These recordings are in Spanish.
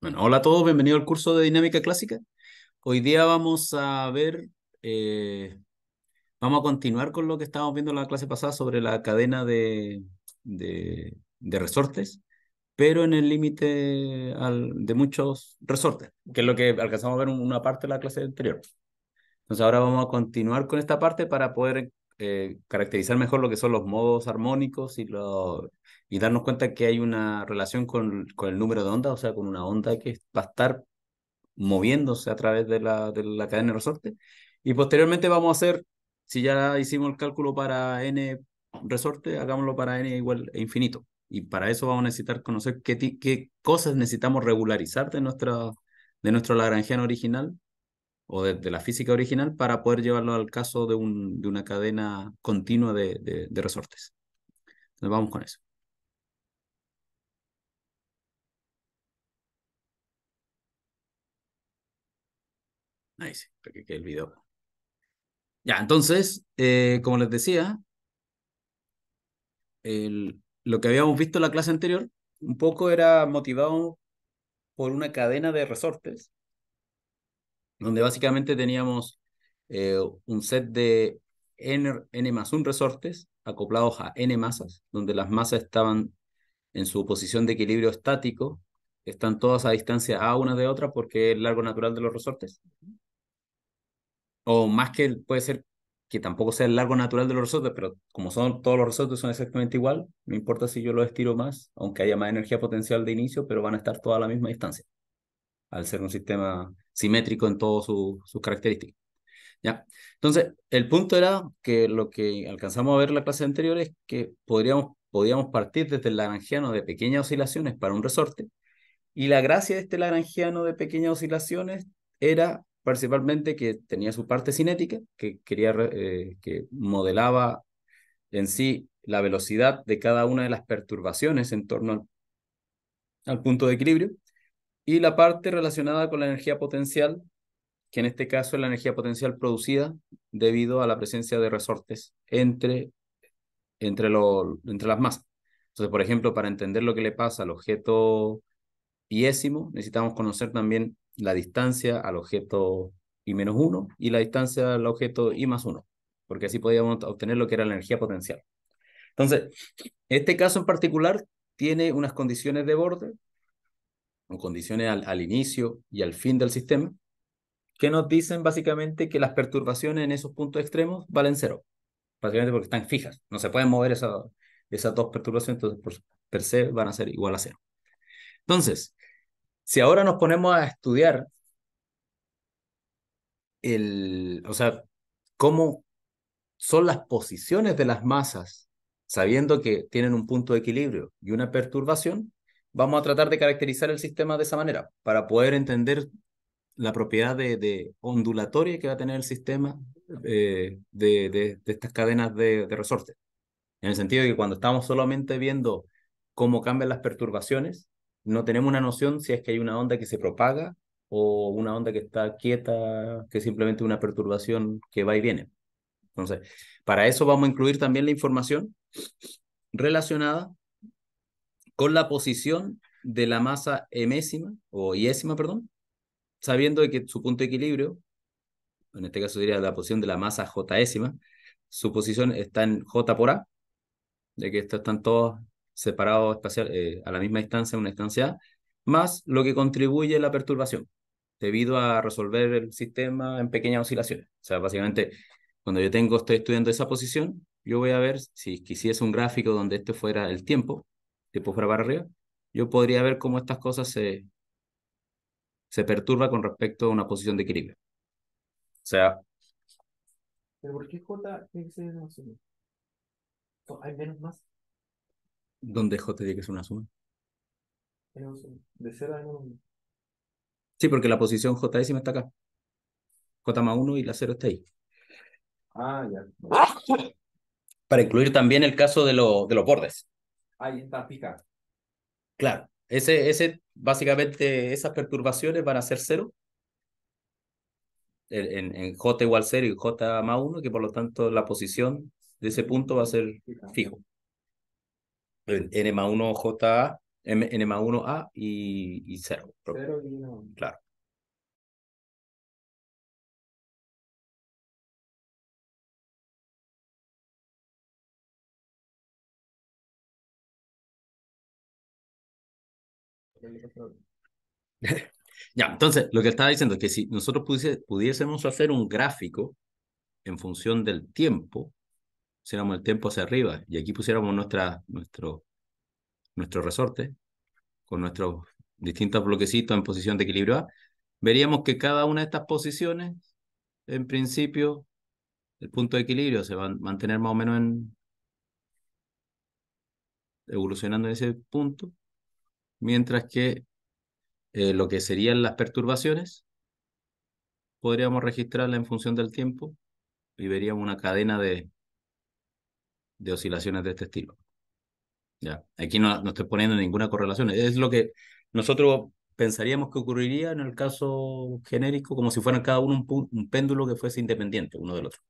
Bueno, hola a todos, bienvenidos al curso de dinámica clásica. Hoy día vamos a ver, eh, vamos a continuar con lo que estábamos viendo en la clase pasada sobre la cadena de, de, de resortes, pero en el límite de muchos resortes, que es lo que alcanzamos a ver en una parte de la clase anterior. Entonces ahora vamos a continuar con esta parte para poder eh, caracterizar mejor lo que son los modos armónicos y, lo, y darnos cuenta que hay una relación con, el número de ondas, o sea, con una onda que va a estar moviéndose a través de la, de la cadena de resorte. Y posteriormente vamos a hacer, si ya hicimos el cálculo para n resorte, hagámoslo para n igual a e infinito. Y para eso vamos a necesitar conocer qué, qué cosas necesitamos regularizar de, nuestra, de nuestro Lagrangiano original o de la física original para poder llevarlo al caso de, un, de una cadena continua de, resortes. Entonces vamos con eso. Ahí sí, que quede el video. Ya, entonces, eh, como les decía, lo que habíamos visto en la clase anterior, un poco era motivado por una cadena de resortes donde básicamente teníamos eh, un set de N, más un resortes acoplados a N masas, donde las masas estaban en su posición de equilibrio estático, están todas a distancia A una de otra porque es el largo natural de los resortes. O más que puede ser que tampoco sea el largo natural de los resortes, pero como son todos los resortes son exactamente igual, no importa si yo lo estiro más, aunque haya más energía potencial de inicio, pero van a estar todas a la misma distancia, al ser un sistema simétrico en todas sus su características. ¿Ya? Entonces, el punto era que lo que alcanzamos a ver en la clase anterior es que podríamos, podíamos partir desde el lagrangiano de pequeñas oscilaciones para un resorte, y la gracia de este lagrangiano de pequeñas oscilaciones era principalmente que tenía su parte cinética, que, quería, eh, que modelaba en sí la velocidad de cada una de las perturbaciones en torno al punto de equilibrio, y la parte relacionada con la energía potencial, que en este caso es la energía potencial producida debido a la presencia de resortes entre, entre, entre las masas. Entonces, por ejemplo, para entender lo que le pasa al objeto yésimo necesitamos conocer también la distancia al objeto I 1 y la distancia al objeto y más 1, porque así podíamos obtener lo que era la energía potencial. Entonces, este caso en particular tiene unas condiciones de borde con condiciones al, inicio y al fin del sistema, que nos dicen básicamente que las perturbaciones en esos puntos extremos valen cero, básicamente porque están fijas, no se pueden mover esas dos perturbaciones, entonces por, per se van a ser igual a cero. Entonces, si ahora nos ponemos a estudiar el, o sea, cómo son las posiciones de las masas, sabiendo que tienen un punto de equilibrio y una perturbación, vamos a tratar de caracterizar el sistema de esa manera para poder entender la propiedad de, ondulatoria que va a tener el sistema eh, de, estas cadenas de, de resorte. En el sentido de que cuando estamos solamente viendo cómo cambian las perturbaciones, no tenemos una noción si es que hay una onda que se propaga o una onda que está quieta, que es simplemente una perturbación que va y viene. Entonces, para eso vamos a incluir también la información relacionada con la posición de la masa emésima o iésima, perdón, sabiendo que su punto de equilibrio, en este caso diría la posición de la masa jésima, su posición está en j por a, de que estos están todos separados espacial, eh, a la misma distancia, una distancia a, más lo que contribuye la perturbación, debido a resolver el sistema en pequeñas oscilaciones. O sea, básicamente, cuando yo tengo, estoy estudiando esa posición, yo voy a ver si quisiese un gráfico donde este fuera el tiempo, tipo fuera para arriba, yo podría ver cómo estas cosas se, se perturba con respecto a una posición de equilibrio. O sea... ¿Pero por qué J tiene que ser una suma? ¿Hay menos más? ¿Dónde J tiene que ser una suma? De 0 a 1. Sí, porque la posición J décima está acá. J más 1 y la 0 está ahí. Ah, ya. Para incluir también el caso de los bordes hay estática. Claro, ese, ese, básicamente esas perturbaciones van a ser cero en, en J igual 0 y J más 1, que por lo tanto la posición de ese punto va a ser fijo. En N más 1 J, N más 1 A y, 0. Claro. ya, entonces, lo que estaba diciendo es que si nosotros pudiésemos hacer un gráfico en función del tiempo, pusiéramos el tiempo hacia arriba y aquí pusiéramos nuestra, nuestro, nuestro resorte con nuestros distintos bloquecitos en posición de equilibrio A, veríamos que cada una de estas posiciones, en principio, el punto de equilibrio se va a mantener más o menos en evolucionando en ese punto mientras que eh, lo que serían las perturbaciones podríamos registrarla en función del tiempo y veríamos una cadena de, de oscilaciones de este estilo. Ya. Aquí no, no estoy poniendo ninguna correlación, es lo que nosotros pensaríamos que ocurriría en el caso genérico, como si fueran cada uno un, péndulo que fuese independiente uno del otro.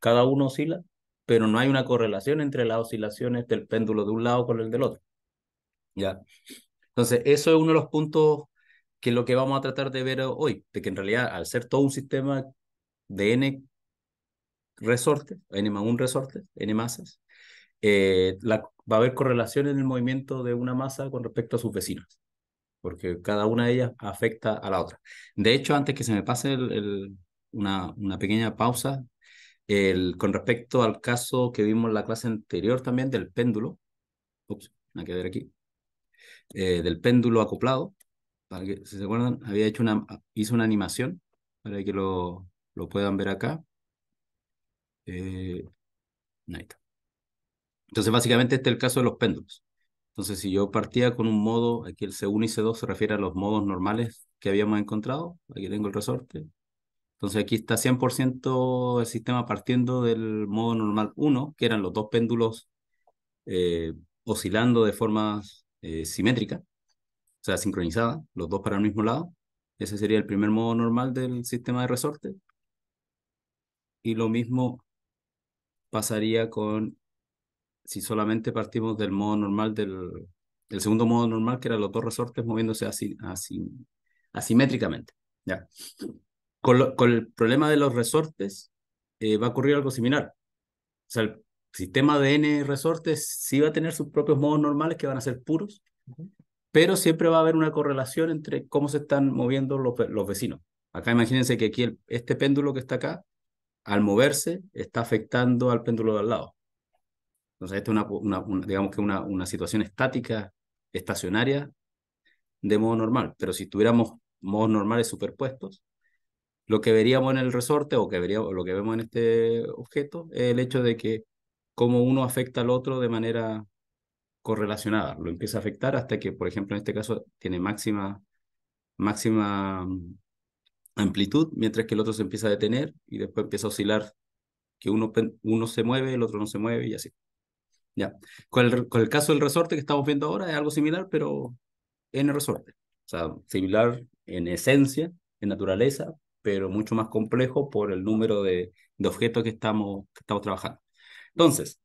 Cada uno oscila, pero no hay una correlación entre las oscilaciones del péndulo de un lado con el del otro. Ya. Entonces, eso es uno de los puntos que es lo que vamos a tratar de ver hoy, de que en realidad al ser todo un sistema de n resortes, n más un resorte, n masas, eh, va a haber correlación en el movimiento de una masa con respecto a sus vecinos, porque cada una de ellas afecta a la otra. De hecho, antes que se me pase una, pequeña pausa, con respecto al caso que vimos en la clase anterior también del péndulo, ups, me voy a aquí, eh, del péndulo acoplado. Para que, si se acuerdan, había hecho una, hizo una animación para que lo, lo puedan ver acá. Eh, Entonces, básicamente este es el caso de los péndulos. Entonces, si yo partía con un modo, aquí el C1 y C2 se refiere a los modos normales que habíamos encontrado. Aquí tengo el resorte. Entonces, aquí está 100% el sistema partiendo del modo normal 1, que eran los dos péndulos eh, oscilando de formas eh, simétrica, o sea, sincronizada, los dos para el mismo lado. Ese sería el primer modo normal del sistema de resorte. Y lo mismo pasaría con si solamente partimos del modo normal del, del segundo modo normal, que eran los dos resortes moviéndose así, así asimétricamente. Ya. Con, el problema de los resortes eh, va a ocurrir algo similar. O sea, el, sistema de N resortes sí va a tener sus propios modos normales que van a ser puros, pero siempre va a haber una correlación entre cómo se están moviendo los, los vecinos. Acá imagínense que aquí este péndulo que está acá, al moverse, está afectando al péndulo de al lado. Entonces, esta es una, una digamos que una, una situación estática, estacionaria, de modo normal. Pero si tuviéramos modos normales superpuestos, lo que veríamos en el resorte o, que veríamos, lo que vemos en este objeto es el hecho de que cómo uno afecta al otro de manera correlacionada. Lo empieza a afectar hasta que, por ejemplo, en este caso tiene máxima, máxima mm, amplitud, mientras que el otro se empieza a detener y después empieza a oscilar, que uno, uno se mueve, el otro no se mueve y así. Ya. Con el, caso del resorte que estamos viendo ahora es algo similar, pero en el resorte. O sea, similar en esencia, en naturaleza, pero mucho más complejo por el número de, objetos que estamos, que estamos trabajando. Entonces,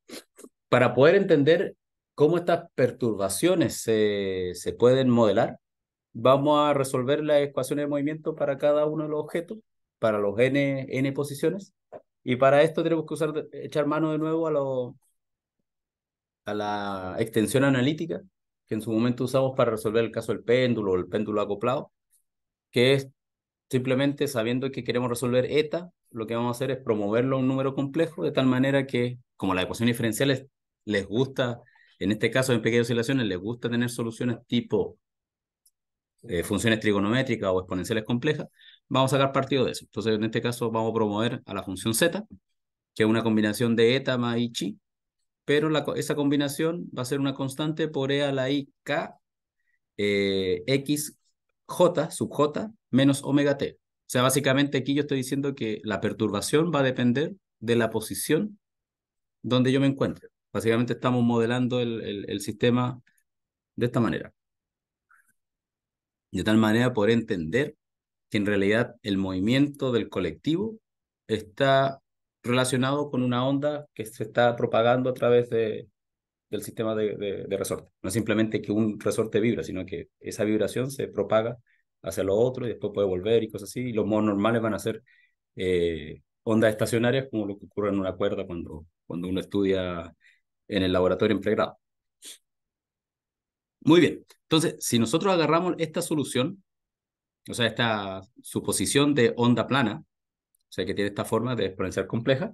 para poder entender cómo estas perturbaciones se, pueden modelar, vamos a resolver las ecuaciones de movimiento para cada uno de los objetos, para los n, n posiciones, y para esto tenemos que usar, echar mano de nuevo a, a la extensión analítica que en su momento usamos para resolver el caso del péndulo o el péndulo acoplado, que es simplemente sabiendo que queremos resolver eta, lo que vamos a hacer es promoverlo a un número complejo de tal manera que, como las ecuaciones diferenciales les gusta, en este caso en pequeñas oscilaciones, les gusta tener soluciones tipo eh, funciones trigonométricas o exponenciales complejas, vamos a sacar partido de eso. Entonces, en este caso, vamos a promover a la función z, que es una combinación de eta más y chi, pero esa combinación va a ser una constante por e a la i k eh, x j sub j menos omega t. O sea, básicamente aquí yo estoy diciendo que la perturbación va a depender de la posición donde yo me encuentre. Básicamente estamos modelando el, el, sistema de esta manera. De tal manera poder entender que en realidad el movimiento del colectivo está relacionado con una onda que se está propagando a través de, del sistema de, de, de resorte. No simplemente que un resorte vibra, sino que esa vibración se propaga hacia lo otro y después puede volver y cosas así. Y los modos normales van a ser eh, ondas estacionarias como lo que ocurre en una cuerda cuando, cuando uno estudia en el laboratorio en pregrado. Muy bien, entonces si nosotros agarramos esta solución, o sea, esta suposición de onda plana, o sea, que tiene esta forma de exponencial compleja,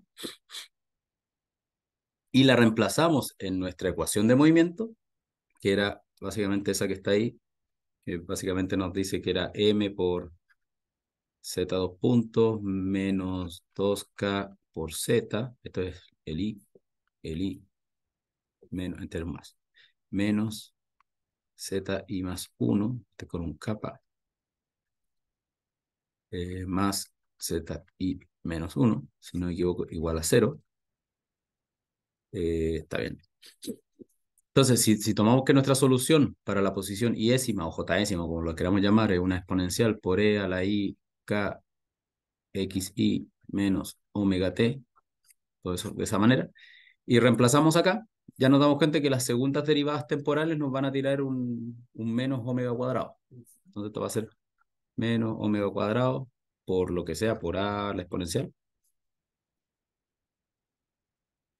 y la reemplazamos en nuestra ecuación de movimiento, que era básicamente esa que está ahí, básicamente nos dice que era m por z 2 puntos menos 2k por z, esto es el i, el i, menos, entero más, menos z i más 1, este con un k, eh, más z i menos 1, si no me equivoco, igual a 0. Eh, está bien. Entonces, si, tomamos que nuestra solución para la posición iésima o jésima, como lo queramos llamar, es una exponencial por e a la i k x i menos omega t, todo eso de esa manera, y reemplazamos acá, ya nos damos cuenta que las segundas derivadas temporales nos van a tirar un, un menos omega cuadrado. Entonces esto va a ser menos omega cuadrado por lo que sea, por a la exponencial,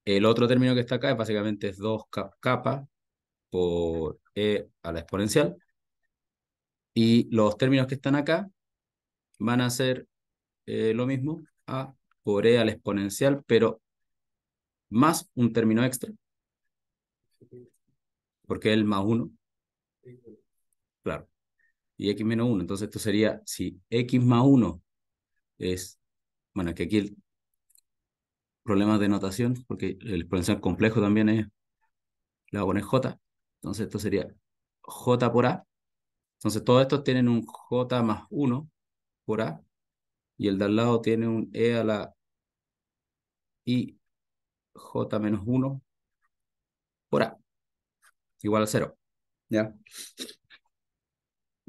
el otro término que está acá es básicamente es 2 k por e a la exponencial. Y los términos que están acá van a ser eh, lo mismo, a por e a la exponencial, pero más un término extra, porque es el más 1. Claro. Y x menos 1. Entonces esto sería, si x más 1 es, bueno, que aquí el problemas de notación, porque el exponencial complejo también es, le voy a poner J, entonces esto sería J por A, entonces todos estos tienen un J más 1 por A, y el de al lado tiene un E a la I J menos 1 por A, igual a 0, ¿ya?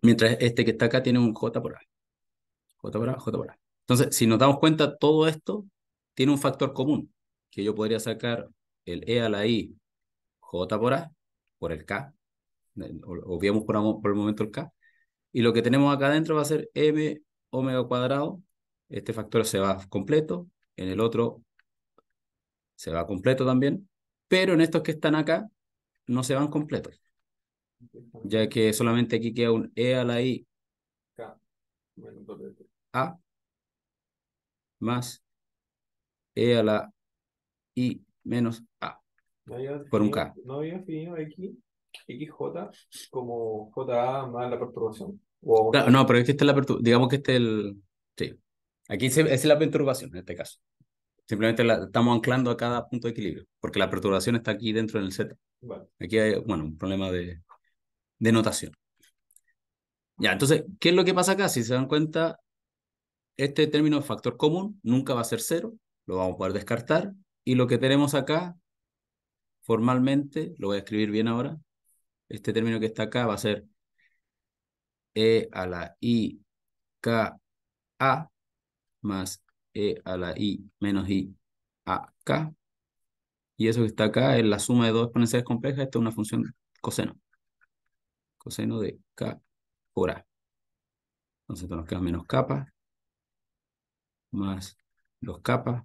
Mientras este que está acá tiene un J por A, J por A, J por A. Entonces, si nos damos cuenta, todo esto tiene un factor común, que yo podría sacar el E a la I, J por A, por el K, obviamos por, por el momento el K, y lo que tenemos acá adentro va a ser M omega cuadrado, este factor se va completo, en el otro se va completo también, pero en estos que están acá no se van completos, ya que solamente aquí queda un E a la I K. A más e a la i menos a. por un k. No había definido x, xj como ja más la perturbación. no, pero es que esta es la perturbación. Digamos que este es el... Sí. Aquí es la perturbación en este caso. Simplemente la, estamos anclando a cada punto de equilibrio, porque la perturbación está aquí dentro del Z. Aquí hay, bueno, un problema de, de notación. Ya, entonces, ¿qué es lo que pasa acá? Si se dan cuenta, este término de factor común nunca va a ser cero, lo vamos a poder descartar. Y lo que tenemos acá, formalmente, lo voy a escribir bien ahora, este término que está acá va a ser e a la i k a más e a la i menos i a k. Y eso que está acá es la suma de dos exponenciales complejas. Esta es una función coseno. Coseno de k por a. Entonces nos queda menos capa más los capas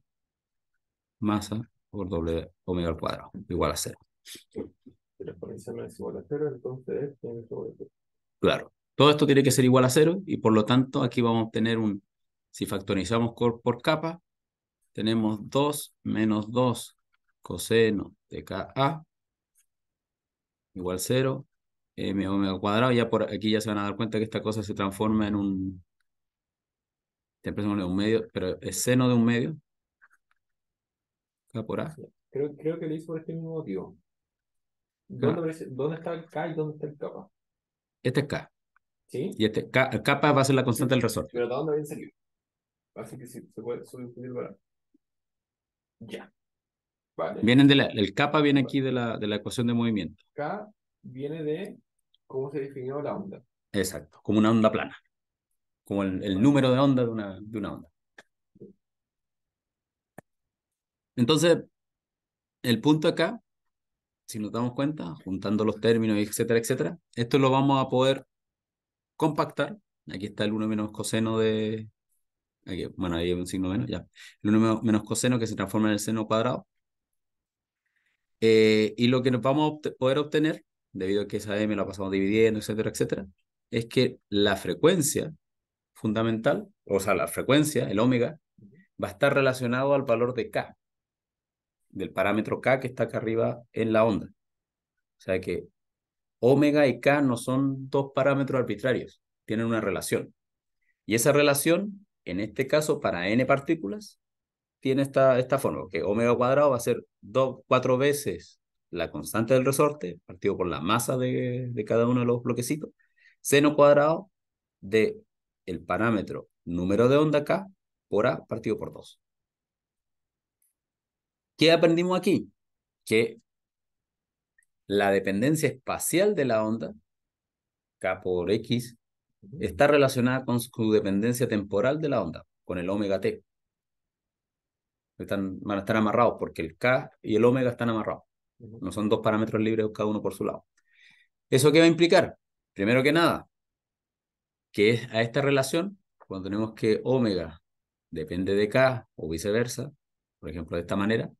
masa por doble omega al cuadrado, igual a cero. entonces Claro, todo esto tiene que ser igual a cero y por lo tanto aquí vamos a tener un, si factorizamos por, capa, tenemos 2 menos 2 coseno de Ka igual cero m omega al cuadrado, ya por aquí ya se van a dar cuenta que esta cosa se transforma en un, un medio, pero es seno de un medio, Creo, creo que lo hizo por este mismo motivo. ¿Dónde, está el K y dónde está el k? Este es K. ¿Sí? Y este K, va a ser la constante del resorte. Pero ¿de dónde viene salido? Así que sí, se puede subir para. Ya. Vienen de el k viene aquí de la, de la ecuación de movimiento. K viene de cómo se definió la onda. Exacto, como una onda plana. Como el, el número de onda de una, de una onda. Entonces, el punto acá, si nos damos cuenta, juntando los términos, etcétera, etcétera, esto lo vamos a poder compactar. Aquí está el 1 menos coseno de... bueno, ahí hay un signo menos, ya. El 1 menos coseno que se transforma en el seno cuadrado. Eh, y lo que nos vamos a poder obtener, debido a que esa m la pasamos dividiendo, etcétera, etcétera, es que la frecuencia fundamental, o sea, la frecuencia, el omega, va a estar relacionado al valor de k del parámetro K que está acá arriba en la onda. O sea que omega y K no son dos parámetros arbitrarios, tienen una relación. Y esa relación, en este caso, para n partículas, tiene esta, esta forma, que omega cuadrado va a ser dos, cuatro veces la constante del resorte, partido por la masa de, cada uno de los bloquecitos, seno cuadrado de el parámetro número de onda K por A partido por 2. ¿Qué aprendimos aquí? Que la dependencia espacial de la onda, K por X, está relacionada con su dependencia temporal de la onda, con el omega T. Están, van a estar amarrados porque el K y el omega están amarrados. No son dos parámetros libres cada uno por su lado. ¿Eso qué va a implicar? Primero que nada, que a esta relación, cuando tenemos que omega depende de K o viceversa, por ejemplo, de esta manera,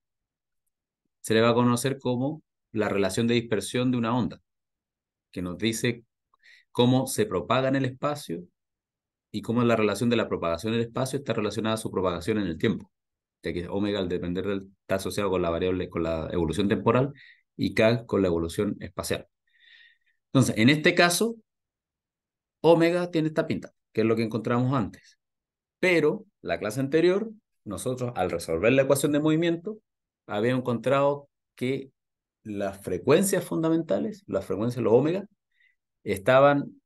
se le va a conocer como la relación de dispersión de una onda, que nos dice cómo se propaga en el espacio y cómo la relación de la propagación en el espacio está relacionada a su propagación en el tiempo. Ya que omega, al depender del, está asociado con la variable, con la evolución temporal y k con la evolución espacial. Entonces, en este caso, omega tiene esta pinta, que es lo que encontramos antes. Pero la clase anterior, nosotros al resolver la ecuación de movimiento, había encontrado que las frecuencias fundamentales, las frecuencias, los Omega estaban,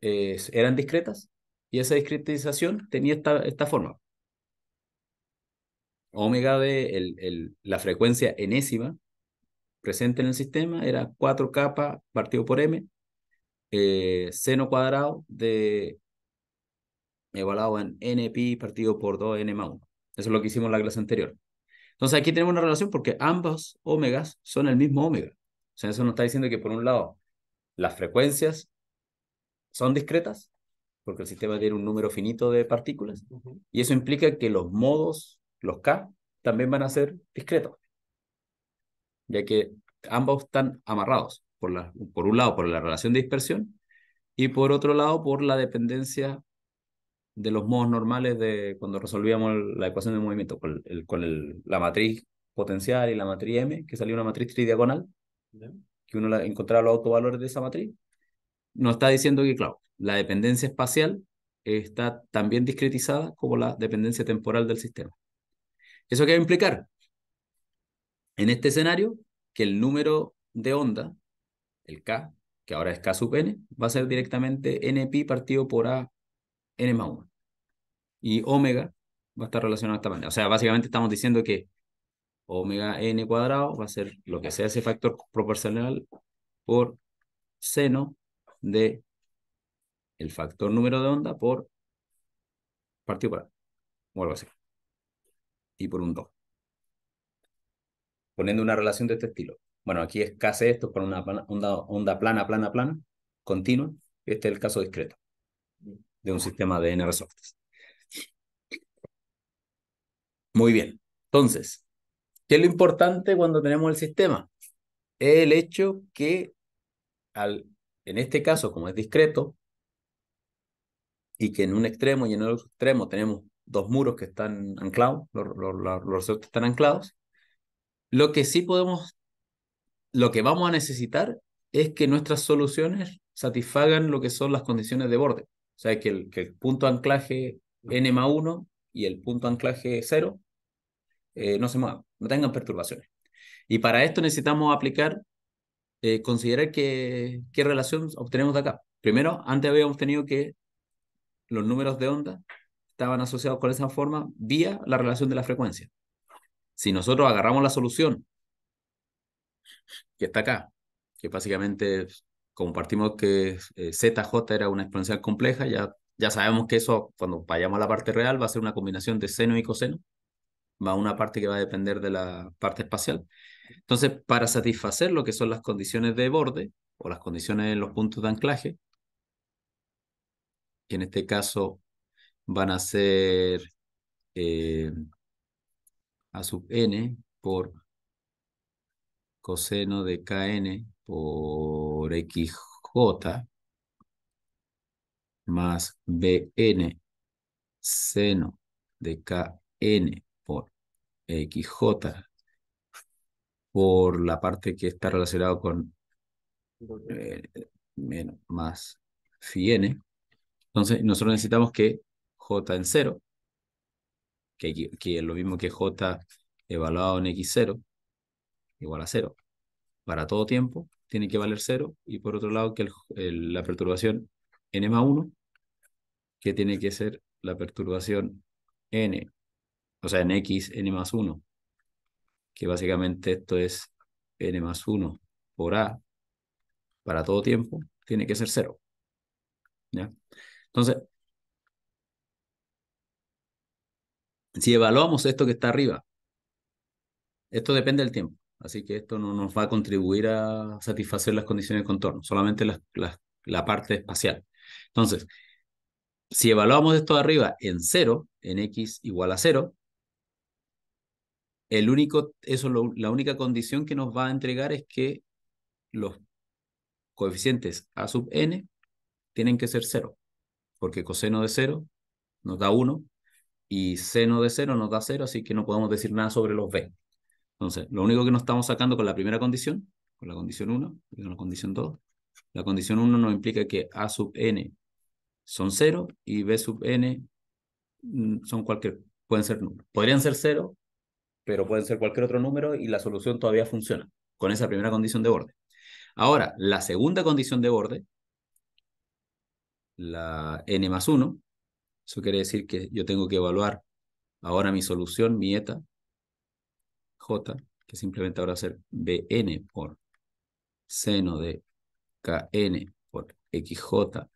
eh, eran discretas y esa discretización tenía esta, esta forma. Omega de el, la frecuencia enésima presente en el sistema era 4 k partido por m, eh, seno cuadrado de evaluado en np partido por 2n más 1. Eso es lo que hicimos en la clase anterior. Entonces aquí tenemos una relación porque ambos ómegas son el mismo omega. O sea, eso nos está diciendo que por un lado las frecuencias son discretas, porque el sistema tiene un número finito de partículas, y eso implica que los modos, los K, también van a ser discretos, ya que ambos están amarrados, por, la, por un lado por la relación de dispersión, y por otro lado por la dependencia de los modos normales de cuando resolvíamos la ecuación de movimiento con, el, con la matriz potencial y la matriz M, que salía una matriz tridiagonal, que uno encontraba los autovalores de esa matriz, nos está diciendo que, claro, la dependencia espacial está también discretizada como la dependencia temporal del sistema. ¿Eso qué va a implicar? En este escenario, que el número de onda, el K, que ahora es K sub N, va a ser directamente n pi partido por A n más 1. Y omega va a estar relacionado a esta manera. O sea, básicamente estamos diciendo que omega n cuadrado va a ser lo que sea ese factor proporcional por seno de el factor número de onda por partido o algo así. Y por un 2. Poniendo una relación de este estilo. Bueno, aquí es casi esto, por una onda, onda plana, plana, plana, continua. Este es el caso discreto de un sistema de n resortes. Muy bien. Entonces, ¿qué es lo importante cuando tenemos el sistema? Es el hecho que, al, en este caso, como es discreto, y que en un extremo y en el otro extremo tenemos dos muros que están anclados, los, los resortes están anclados, lo que sí podemos, lo que vamos a necesitar es que nuestras soluciones satisfagan lo que son las condiciones de borde. O sea, que el, punto de anclaje n más 1 y el punto de anclaje 0 eh, no se muevan, no tengan perturbaciones. Y para esto necesitamos aplicar, eh, considerar que, qué relación obtenemos de acá. Primero, antes habíamos tenido que los números de onda estaban asociados con esa forma vía la relación de la frecuencia. Si nosotros agarramos la solución que está acá, que básicamente es compartimos que eh, ZJ era una exponencial compleja, ya, ya sabemos que eso, cuando vayamos a la parte real, va a ser una combinación de seno y coseno, va una parte que va a depender de la parte espacial. Entonces, para satisfacer lo que son las condiciones de borde o las condiciones en los puntos de anclaje, que en este caso van a ser eh, a sub n por coseno de Kn por xj más bn seno de Kn por xj por la parte que está relacionada con menos, eh, más phi n. Entonces nosotros necesitamos que j en 0, que, que es lo mismo que j evaluado en x0, igual a cero. Para todo tiempo tiene que valer cero y por otro lado que la perturbación n más 1, que tiene que ser la perturbación n, o sea, en x n más 1, que básicamente esto es n más 1 por a para todo tiempo, tiene que ser cero. ¿Ya? Entonces, si evaluamos esto que está arriba, esto depende del tiempo así que esto no nos va a contribuir a satisfacer las condiciones de contorno, solamente la parte espacial. Entonces, si evaluamos esto de arriba en 0, en x igual a 0, el único, eso la única condición que nos va a entregar es que los coeficientes a sub n tienen que ser 0, porque coseno de 0 nos da 1 y seno de 0 nos da 0, así que no podemos decir nada sobre los b. Entonces, lo único que nos estamos sacando con la primera condición, con la condición 1, y con la condición 2, la condición 1 nos implica que A sub n son 0 y B sub n mm, son cualquier, pueden ser números. Podrían ser 0, pero pueden ser cualquier otro número y la solución todavía funciona con esa primera condición de borde. Ahora, la segunda condición de borde, la n más 1, eso quiere decir que yo tengo que evaluar ahora mi solución, mi eta, J, que simplemente ahora va a ser Bn por seno de Kn por XJ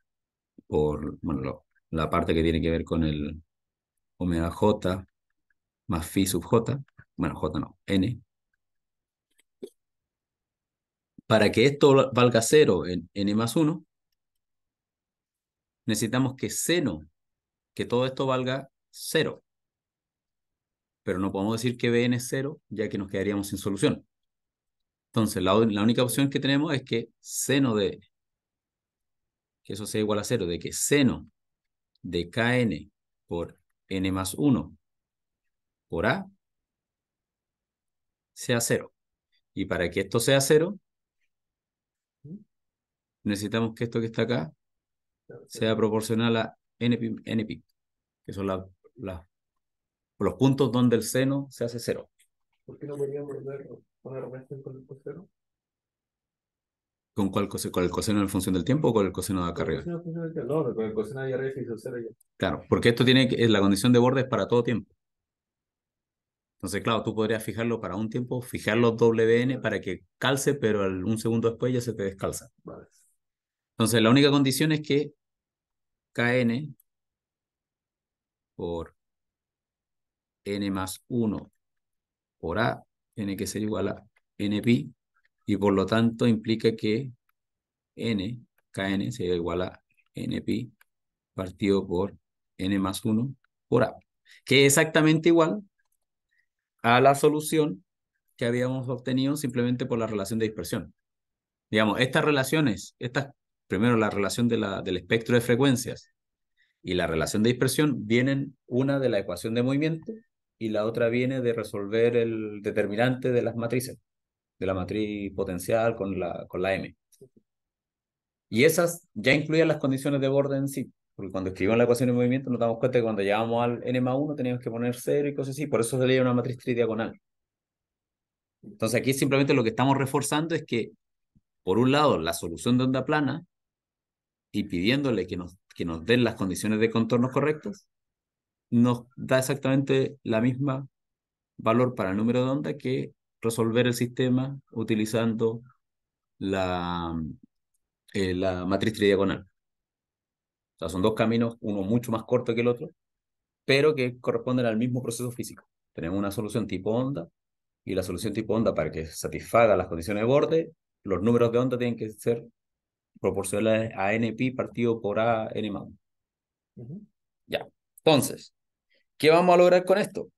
por bueno, la parte que tiene que ver con el omega J más phi sub J, bueno, J no, N. Para que esto valga cero en N más 1, necesitamos que seno, que todo esto valga cero pero no podemos decir que BN es cero, ya que nos quedaríamos sin solución. Entonces, la, única opción que tenemos es que seno de, que eso sea igual a cero, de que seno de Kn por n más 1 por A sea cero. Y para que esto sea cero, necesitamos que esto que está acá sea proporcional a n que son las los puntos donde el seno se hace cero. ¿Por qué no podríamos con el coseno? ¿Con cuál coseno? ¿Con el coseno en función del tiempo o con el coseno de acá arriba? No, con el coseno de arriba Claro, porque esto tiene que, la condición de borde es para todo tiempo. Entonces, claro, tú podrías fijarlo para un tiempo, fijarlo WN para que calce, pero un segundo después ya se te descalza. Entonces, la única condición es que KN por n más 1 por a tiene que ser igual a n y por lo tanto implica que n, kn, sería igual a n partido por n más 1 por a, que es exactamente igual a la solución que habíamos obtenido simplemente por la relación de dispersión. Digamos, estas relaciones, estas, primero la relación de la, del espectro de frecuencias y la relación de dispersión vienen una de la ecuación de movimiento y la otra viene de resolver el determinante de las matrices, de la matriz potencial con la, con la M. Y esas ya incluían las condiciones de borde en sí, porque cuando escribimos la ecuación de movimiento nos damos cuenta que cuando llegamos al n más 1 teníamos que poner 0 y cosas así, por eso se leía una matriz tridiagonal. Entonces aquí simplemente lo que estamos reforzando es que, por un lado, la solución de onda plana y pidiéndole que nos, que nos den las condiciones de contornos correctas, nos da exactamente la misma valor para el número de onda que resolver el sistema utilizando la, eh, la matriz tridiagonal. O sea, son dos caminos, uno mucho más corto que el otro, pero que corresponden al mismo proceso físico. Tenemos una solución tipo onda y la solución tipo onda para que satisfaga las condiciones de borde, los números de onda tienen que ser proporcionales a np partido por a n más 1. Ya, entonces, ¿Qué vamos a lograr con esto?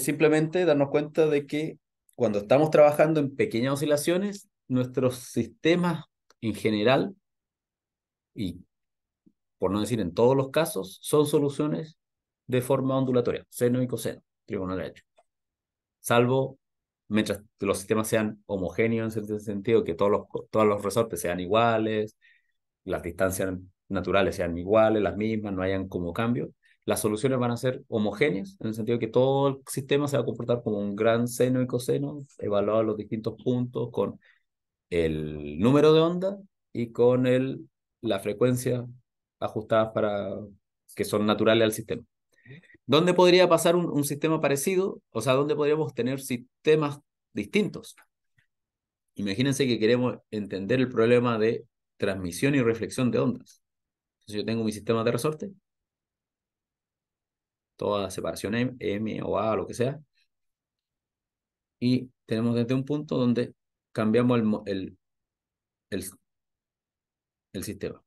simplemente darnos cuenta de que cuando estamos trabajando en pequeñas oscilaciones, nuestros sistemas en general, y por no decir en todos los casos, son soluciones de forma ondulatoria, seno y coseno, trigonal derecho. Salvo mientras los sistemas sean homogéneos en cierto sentido, que todos los, todos los resortes sean iguales, las distancias naturales sean iguales, las mismas, no hayan como cambio las soluciones van a ser homogéneas, en el sentido que todo el sistema se va a comportar como un gran seno y coseno, evaluado a los distintos puntos con el número de onda y con el, la frecuencia ajustada para que son naturales al sistema. ¿Dónde podría pasar un, un sistema parecido? O sea, ¿dónde podríamos tener sistemas distintos? Imagínense que queremos entender el problema de transmisión y reflexión de ondas. Entonces yo tengo mi sistema de resorte toda separación M, o A, lo que sea. Y tenemos desde un punto donde cambiamos el, el, sistema.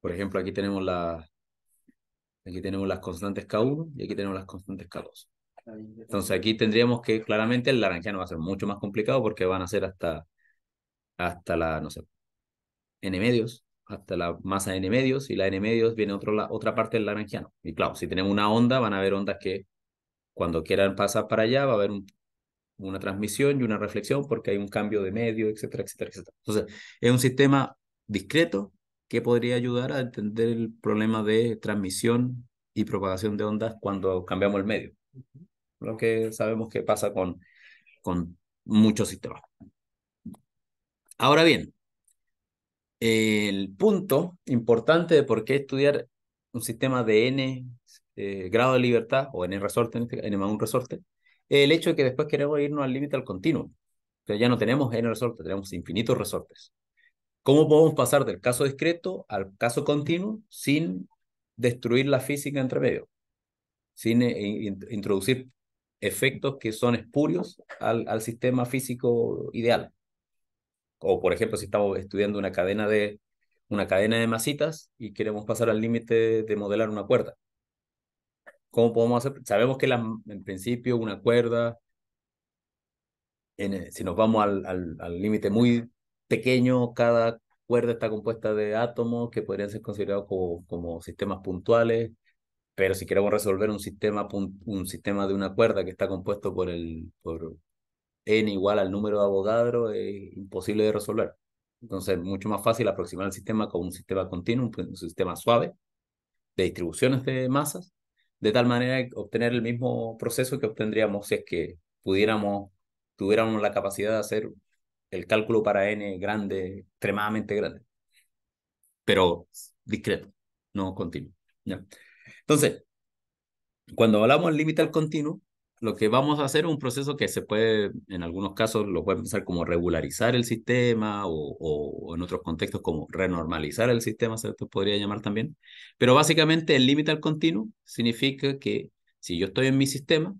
Por ejemplo, aquí tenemos, la, aquí tenemos las constantes K1 y aquí tenemos las constantes K2. Entonces aquí tendríamos que, claramente, el laranjano va a ser mucho más complicado porque van a ser hasta, hasta la, no sé, n medios hasta la masa de N medios y la N medios viene otro, la, otra parte del laranjiano Y claro, si tenemos una onda, van a haber ondas que cuando quieran pasar para allá va a haber una transmisión y una reflexión porque hay un cambio de medio, etcétera, etcétera, etcétera. Entonces, es un sistema discreto que podría ayudar a entender el problema de transmisión y propagación de ondas cuando cambiamos el medio. Lo que sabemos que pasa con, con muchos sistemas. Ahora bien, el punto importante de por qué estudiar un sistema de n eh, grado de libertad, o n resorte, en este n más un resorte, es el hecho de que después queremos irnos al límite al continuo. Pero ya no tenemos n resorte, tenemos infinitos resortes. ¿Cómo podemos pasar del caso discreto al caso continuo sin destruir la física entre medio? Sin eh, introducir efectos que son espurios al sistema físico ideal o por ejemplo, si estamos estudiando una cadena de, una cadena de masitas y queremos pasar al límite de modelar una cuerda. ¿Cómo podemos hacer? Sabemos que en principio una cuerda, eh, si nos vamos al límite al, muy pequeño, cada cuerda está compuesta de átomos que podrían ser considerados como, como sistemas puntuales, pero si queremos resolver un sistema, un sistema de una cuerda que está compuesto por, el, por, n igual al número de abogados es imposible de resolver. Entonces es mucho más fácil aproximar el sistema como un sistema continuo, un sistema suave de distribuciones de masas, de tal manera obtener el mismo proceso que obtendríamos si es que pudiéramos, tuviéramos la capacidad de hacer el cálculo para n grande, extremadamente grande, pero discreto, no continuo. Entonces, cuando hablamos del límite al continuo, lo que vamos a hacer es un proceso que se puede, en algunos casos, lo puede pensar como regularizar el sistema o, o en otros contextos como renormalizar el sistema, se podría llamar también. Pero básicamente el límite al continuo significa que si yo estoy en mi sistema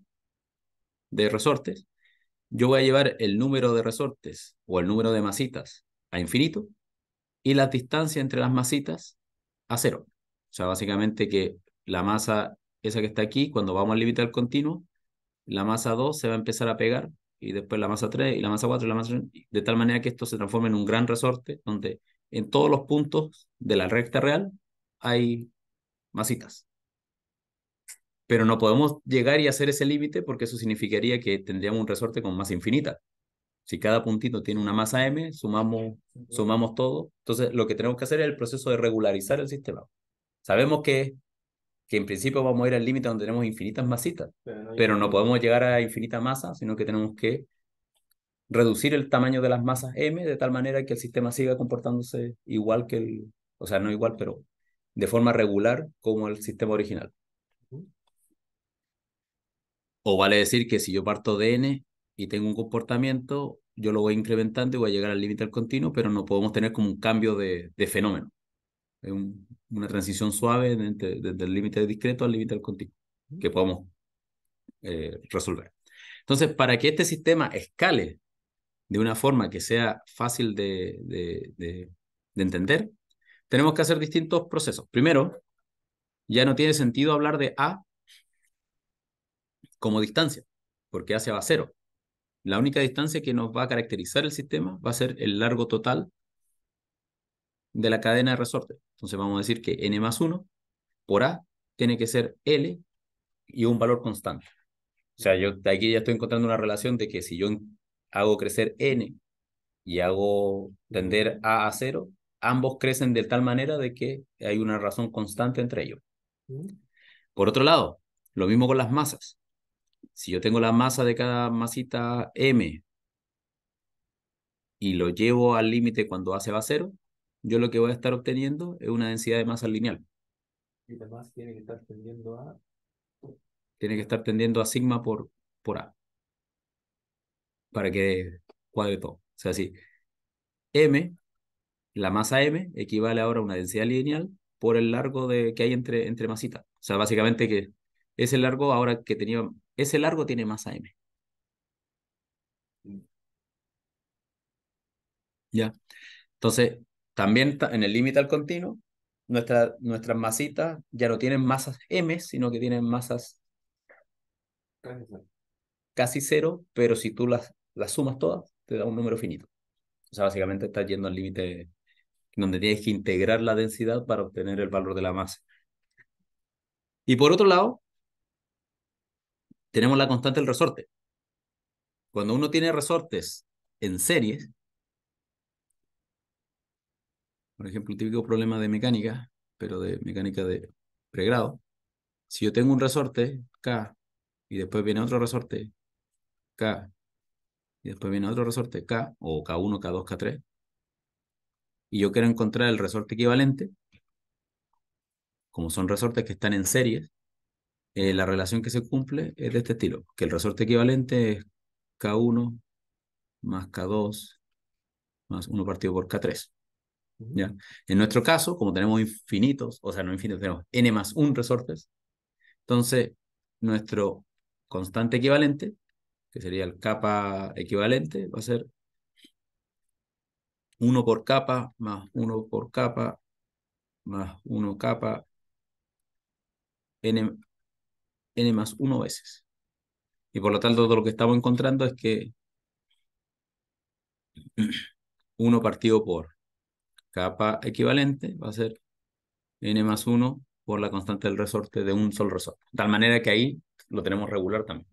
de resortes, yo voy a llevar el número de resortes o el número de masitas a infinito y la distancia entre las masitas a cero. O sea, básicamente que la masa esa que está aquí, cuando vamos al límite al continuo, la masa 2 se va a empezar a pegar y después la masa 3 y la masa 4 y la masa de tal manera que esto se transforme en un gran resorte donde en todos los puntos de la recta real hay masitas. Pero no podemos llegar y hacer ese límite porque eso significaría que tendríamos un resorte con masa infinita. Si cada puntito tiene una masa m, sumamos, sumamos todo. Entonces, lo que tenemos que hacer es el proceso de regularizar el sistema. Sabemos que que en principio vamos a ir al límite donde tenemos infinitas masitas, pero no, podemos llegar a infinita masa, sino que tenemos que reducir el tamaño de las masas M de tal manera que el sistema siga comportándose igual que el, o sea, no igual, pero de forma regular como el sistema original. O vale decir que si yo parto de N y tengo un comportamiento, yo lo voy incrementando y voy a llegar al límite al continuo, pero no podemos tener como un cambio de fenómeno una transición suave desde, el límite discreto al límite continuo, que podamos eh, resolver. Entonces, para que este sistema escale de una forma que sea fácil de, entender, tenemos que hacer distintos procesos. Primero, ya no tiene sentido hablar de A como distancia, porque A se va a cero. La única distancia que nos va a caracterizar el sistema va a ser el largo total de la cadena de resorte. Entonces vamos a decir que n más 1 por A tiene que ser L y un valor constante. O sea, yo de aquí ya estoy encontrando una relación de que si yo hago crecer n y hago tender A a 0, ambos crecen de tal manera de que hay una razón constante entre ellos. Mm. Por otro lado, lo mismo con las masas. Si yo tengo la masa de cada masita m y lo llevo al límite cuando A se va a cero, yo lo que voy a estar obteniendo es una densidad de masa lineal. Y la masa tiene que estar tendiendo a... Tiene que estar tendiendo a sigma por, por A. Para que cuadre todo. O sea, si M, la masa M, equivale ahora a una densidad lineal por el largo de, que hay entre, entre masitas. O sea, básicamente que ese largo ahora que tenía... Ese largo tiene masa M. Mm. ¿Ya? Entonces, también en el límite al continuo, nuestra, nuestras masitas ya no tienen masas m, sino que tienen masas casi cero, pero si tú las, las sumas todas, te da un número finito. O sea, básicamente estás yendo al límite donde tienes que integrar la densidad para obtener el valor de la masa. Y por otro lado, tenemos la constante del resorte. Cuando uno tiene resortes en series, por ejemplo, el típico problema de mecánica, pero de mecánica de pregrado, si yo tengo un resorte K y después viene otro resorte K y después viene otro resorte K o K1, K2, K3 y yo quiero encontrar el resorte equivalente, como son resortes que están en series, eh, la relación que se cumple es de este estilo, que el resorte equivalente es K1 más K2 más 1 partido por K3. En nuestro caso, como tenemos infinitos, o sea, no infinitos, tenemos n más 1 resortes, entonces nuestro constante equivalente, que sería el capa equivalente, va a ser 1 por capa más 1 por capa más 1 capa n, n más 1 veces. Y por lo tanto, todo lo que estamos encontrando es que 1 partido por capa equivalente va a ser n más 1 por la constante del resorte de un solo resorte. De tal manera que ahí lo tenemos regular también.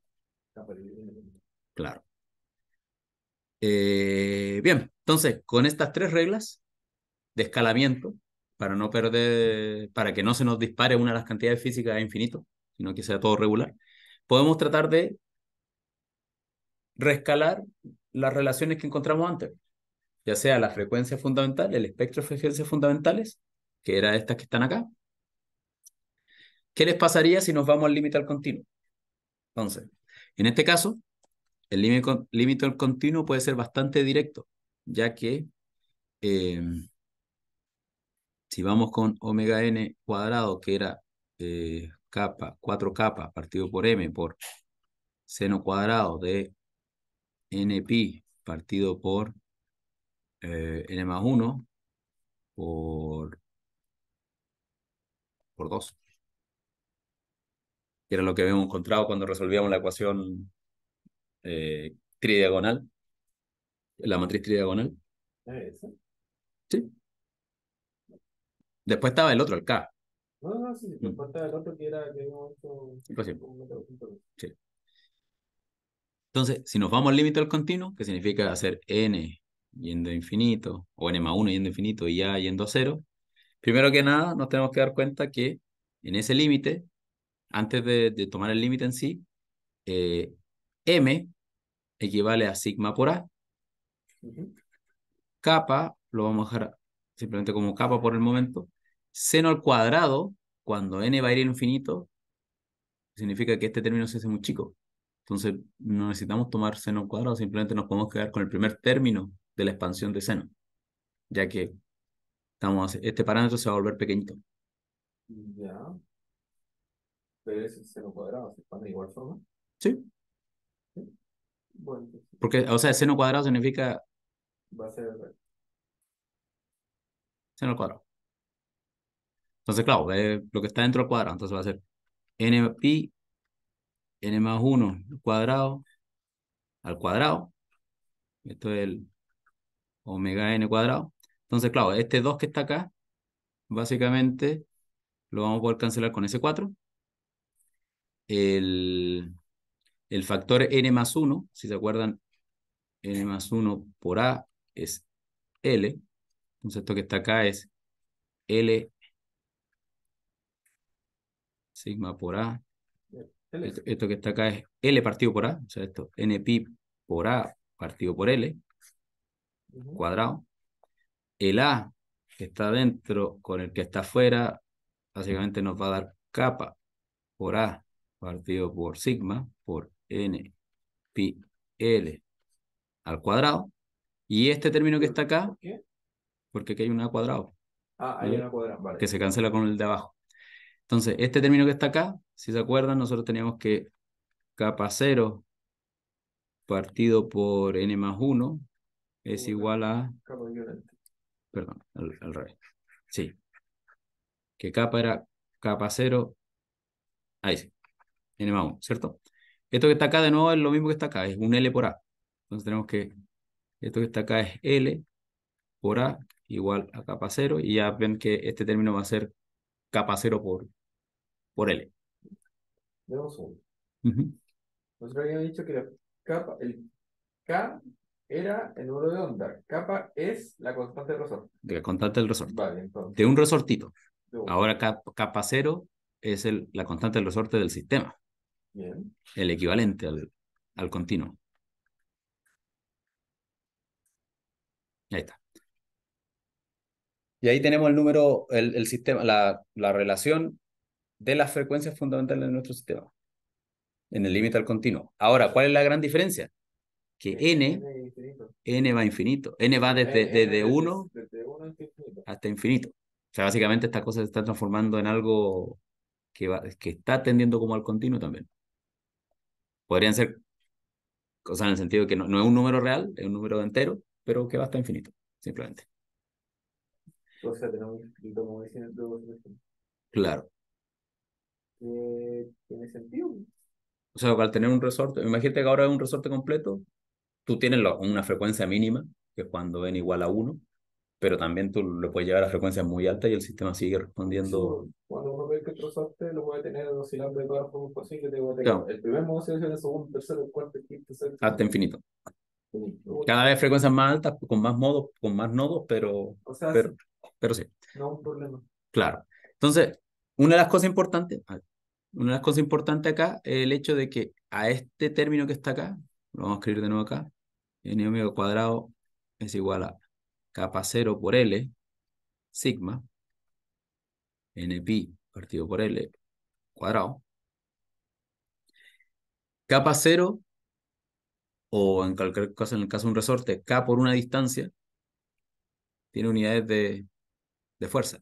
Claro. Eh, bien, entonces, con estas tres reglas de escalamiento, para no perder, para que no se nos dispare una de las cantidades físicas a infinito, sino que sea todo regular, podemos tratar de rescalar las relaciones que encontramos antes ya sea la frecuencia fundamental, el espectro de frecuencias fundamentales, que era estas que están acá. ¿Qué les pasaría si nos vamos al límite al continuo? Entonces, en este caso, el límite al continuo puede ser bastante directo, ya que em, si vamos con omega n cuadrado, que era 4 eh, k partido por m por seno cuadrado de n pi partido por eh, n más 1 por, por 2. Que era lo que habíamos encontrado cuando resolvíamos la ecuación eh, tridiagonal, la matriz tridiagonal. ¿Eso? Sí. Después estaba el otro, el K. No, ah, no, ah, sí, mm. después estaba el otro que era que otro... Sí. Entonces, si nos vamos al límite del continuo, que significa hacer n yendo a infinito, o n más 1 yendo a infinito y a yendo a 0. primero que nada nos tenemos que dar cuenta que en ese límite, antes de, tomar el límite en sí, eh, m equivale a sigma por a, capa lo vamos a dejar simplemente como capa por el momento, seno al cuadrado, cuando n va a ir al infinito, significa que este término se hace muy chico. Entonces, no necesitamos tomar seno al cuadrado, simplemente nos podemos quedar con el primer término de la expansión de seno, ya que estamos, este parámetro se va a volver pequeñito. Ya. Pero es seno cuadrado, ¿se expande de igual forma? Sí. Bueno. Pues, Porque, o sea, seno cuadrado significa... Va a ser... Seno cuadrado. Entonces, claro, eh, lo que está dentro del cuadrado, entonces va a ser n pi n más 1 al cuadrado al cuadrado. Esto es el omega n cuadrado. Entonces, claro, este 2 que está acá, básicamente lo vamos a poder cancelar con ese 4. El, el factor n más 1, si se acuerdan, n más 1 por a es L. Entonces esto que está acá es L sigma por A. Esto, que está acá es L partido por A. O sea, esto n pi por A partido por L cuadrado. El A que está dentro con el que está afuera, básicamente nos va a dar capa por A partido por sigma por n pi l al cuadrado. Y este término que está acá, ¿Qué? porque aquí hay un A cuadrado. Ah, hay Que se cancela con el de abajo. Entonces, este término que está acá, si se acuerdan, nosotros teníamos que capa 0 partido por n más 1 es igual a... Perdón, al, revés. Sí. Que capa era capa 0. Ahí sí. N más 1, ¿cierto? Esto que está acá de nuevo es lo mismo que está acá, es un L por A. Entonces tenemos que... Esto que está acá es L por A igual a capa 0 y ya ven que este término va a ser capa 0 por, por L. Nosotros pues habíamos dicho que la capa, el K era el número de onda. Capa es la constante del resorte. De la constante del resorte. De un resortito. Ahora capa cero es la constante del resorte del sistema. El equivalente al, continuo. Ahí está. Y ahí tenemos el número, el, sistema, la, la relación de las frecuencias fundamentales de nuestro sistema en el límite al continuo. Ahora, ¿cuál es la gran diferencia? que n, n va infinito. N va desde, desde 1 hasta infinito. O sea, básicamente esta cosa se está transformando en algo que, que está tendiendo como al continuo también. Podrían ser cosas en el sentido de que no, es un número real, es un número entero, pero que va hasta infinito, simplemente. O sea, tenemos infinito como Claro. Eh, tiene sentido. O sea, al tener un resorte, imagínate que ahora es un resorte completo, tú tienes una frecuencia mínima, que es cuando n igual a 1, pero también tú le puedes llevar a frecuencias muy altas y el sistema sigue respondiendo. cuando uno ve que trozaste lo puede tener oscilando de todas formas posibles. Claro. El primer modo se el segundo, tercero, cuarto, quinto, sexto. Hasta infinito. Cada vez frecuencias más altas, con más modos, con más nodos, pero, pero, sí. pero sí. No un problema. Claro. Entonces, una de las cosas importantes, una de las cosas importantes acá es el hecho de que a este término que está acá, lo vamos a escribir de nuevo acá, n omega cuadrado es igual a k 0 por L, sigma, npi partido por L cuadrado. Capa 0, o en cualquier caso, en el caso de un resorte, K por una distancia, tiene unidades de, de fuerza.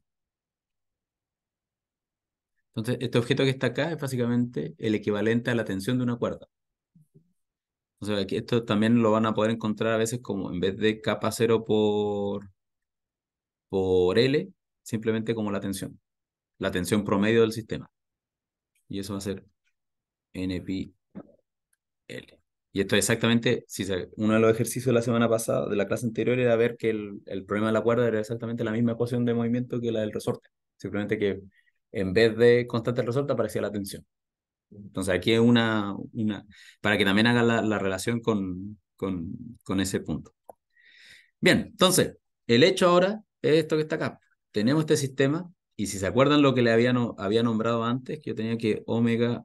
Entonces, este objeto que está acá es básicamente el equivalente a la tensión de una cuerda. O sea, esto también lo van a poder encontrar a veces como en vez de capa cero por, por L, simplemente como la tensión, la tensión promedio del sistema. Y eso va a ser L. Y esto es exactamente, si uno de los ejercicios de la semana pasada, de la clase anterior, era ver que el, el problema de la cuerda era exactamente la misma ecuación de movimiento que la del resorte. Simplemente que en vez de constante el resorte aparecía la tensión. Entonces aquí es una, una para que también haga la, relación con, ese punto. Bien, entonces, el hecho ahora es esto que está acá. Tenemos este sistema, y si se acuerdan lo que le había, había nombrado antes, que yo tenía que omega,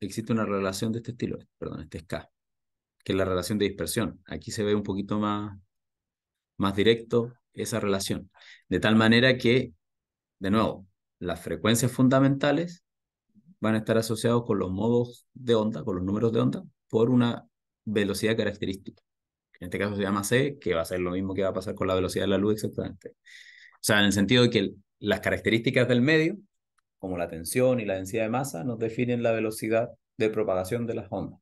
existe una relación de este estilo, perdón, este es K, que es la relación de dispersión. Aquí se ve un poquito más, más directo esa relación. De tal manera que, de nuevo, las frecuencias fundamentales van a estar asociados con los modos de onda, con los números de onda, por una velocidad característica. En este caso se llama C, que va a ser lo mismo que va a pasar con la velocidad de la luz exactamente. O sea, en el sentido de que las características del medio, como la tensión y la densidad de masa, nos definen la velocidad de propagación de las ondas. O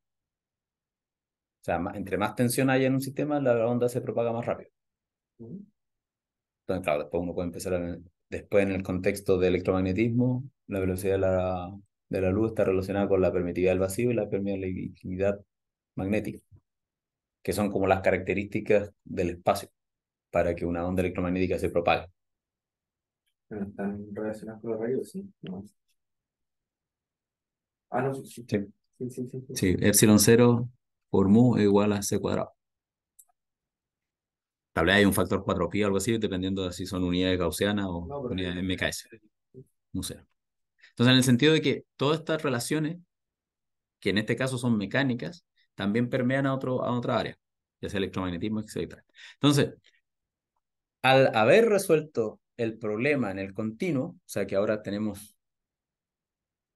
sea, entre más tensión haya en un sistema, la onda se propaga más rápido. Entonces, claro, después uno puede empezar a, después en el contexto de electromagnetismo, la velocidad de la de la luz está relacionada con la permitividad del vacío y la permeabilidad magnética, que son como las características del espacio para que una onda electromagnética se propague. están relacionadas con los rayos, ¿sí? Ah, no, sí. Sí, sí, sí. sí, epsilon cero por mu es igual a c cuadrado. Tal vez hay un factor 4pi o algo así, dependiendo de si son unidades gaussianas o unidades MKS. No sé. Entonces, en el sentido de que todas estas relaciones, que en este caso son mecánicas, también permean a, otro, a otra área, ya sea electromagnetismo, etc. Entonces, al haber resuelto el problema en el continuo, o sea que ahora tenemos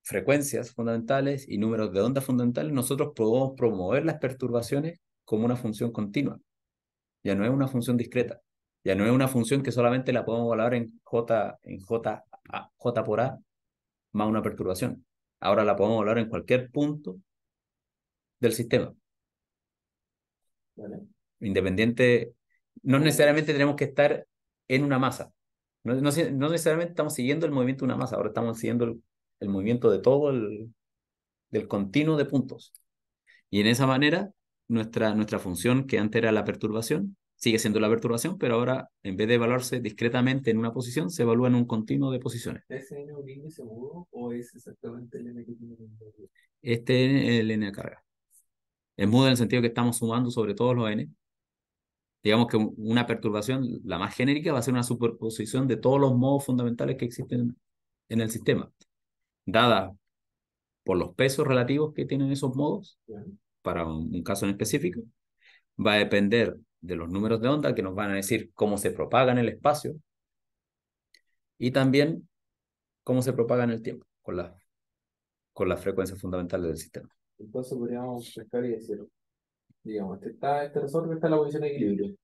frecuencias fundamentales y números de ondas fundamentales, nosotros podemos promover las perturbaciones como una función continua. Ya no es una función discreta. Ya no es una función que solamente la podemos valorar en J, en J, a, J por A más una perturbación. Ahora la podemos evaluar en cualquier punto del sistema. Independiente, no necesariamente tenemos que estar en una masa. No, necesariamente estamos siguiendo el movimiento de una masa, ahora estamos siguiendo el, el movimiento de todo el del continuo de puntos. Y en esa manera, nuestra, nuestra función, que antes era la perturbación, Sigue siendo la perturbación, pero ahora en vez de evaluarse discretamente en una posición, se evalúa en un continuo de posiciones. ¿Es N un índice o es exactamente el N que tiene Este es el N de carga. Es mudo en el sentido que estamos sumando sobre todos los N. Digamos que una perturbación, la más genérica, va a ser una superposición de todos los modos fundamentales que existen en el sistema. Dada por los pesos relativos que tienen esos modos, para un caso en específico, va a depender de los números de onda que nos van a decir cómo se propaga en el espacio y también cómo se propaga en el tiempo con, las con las frecuencias fundamentales del sistema. Entonces podríamos pescar y decir, digamos, este, este resorte está en la posición de equilibrio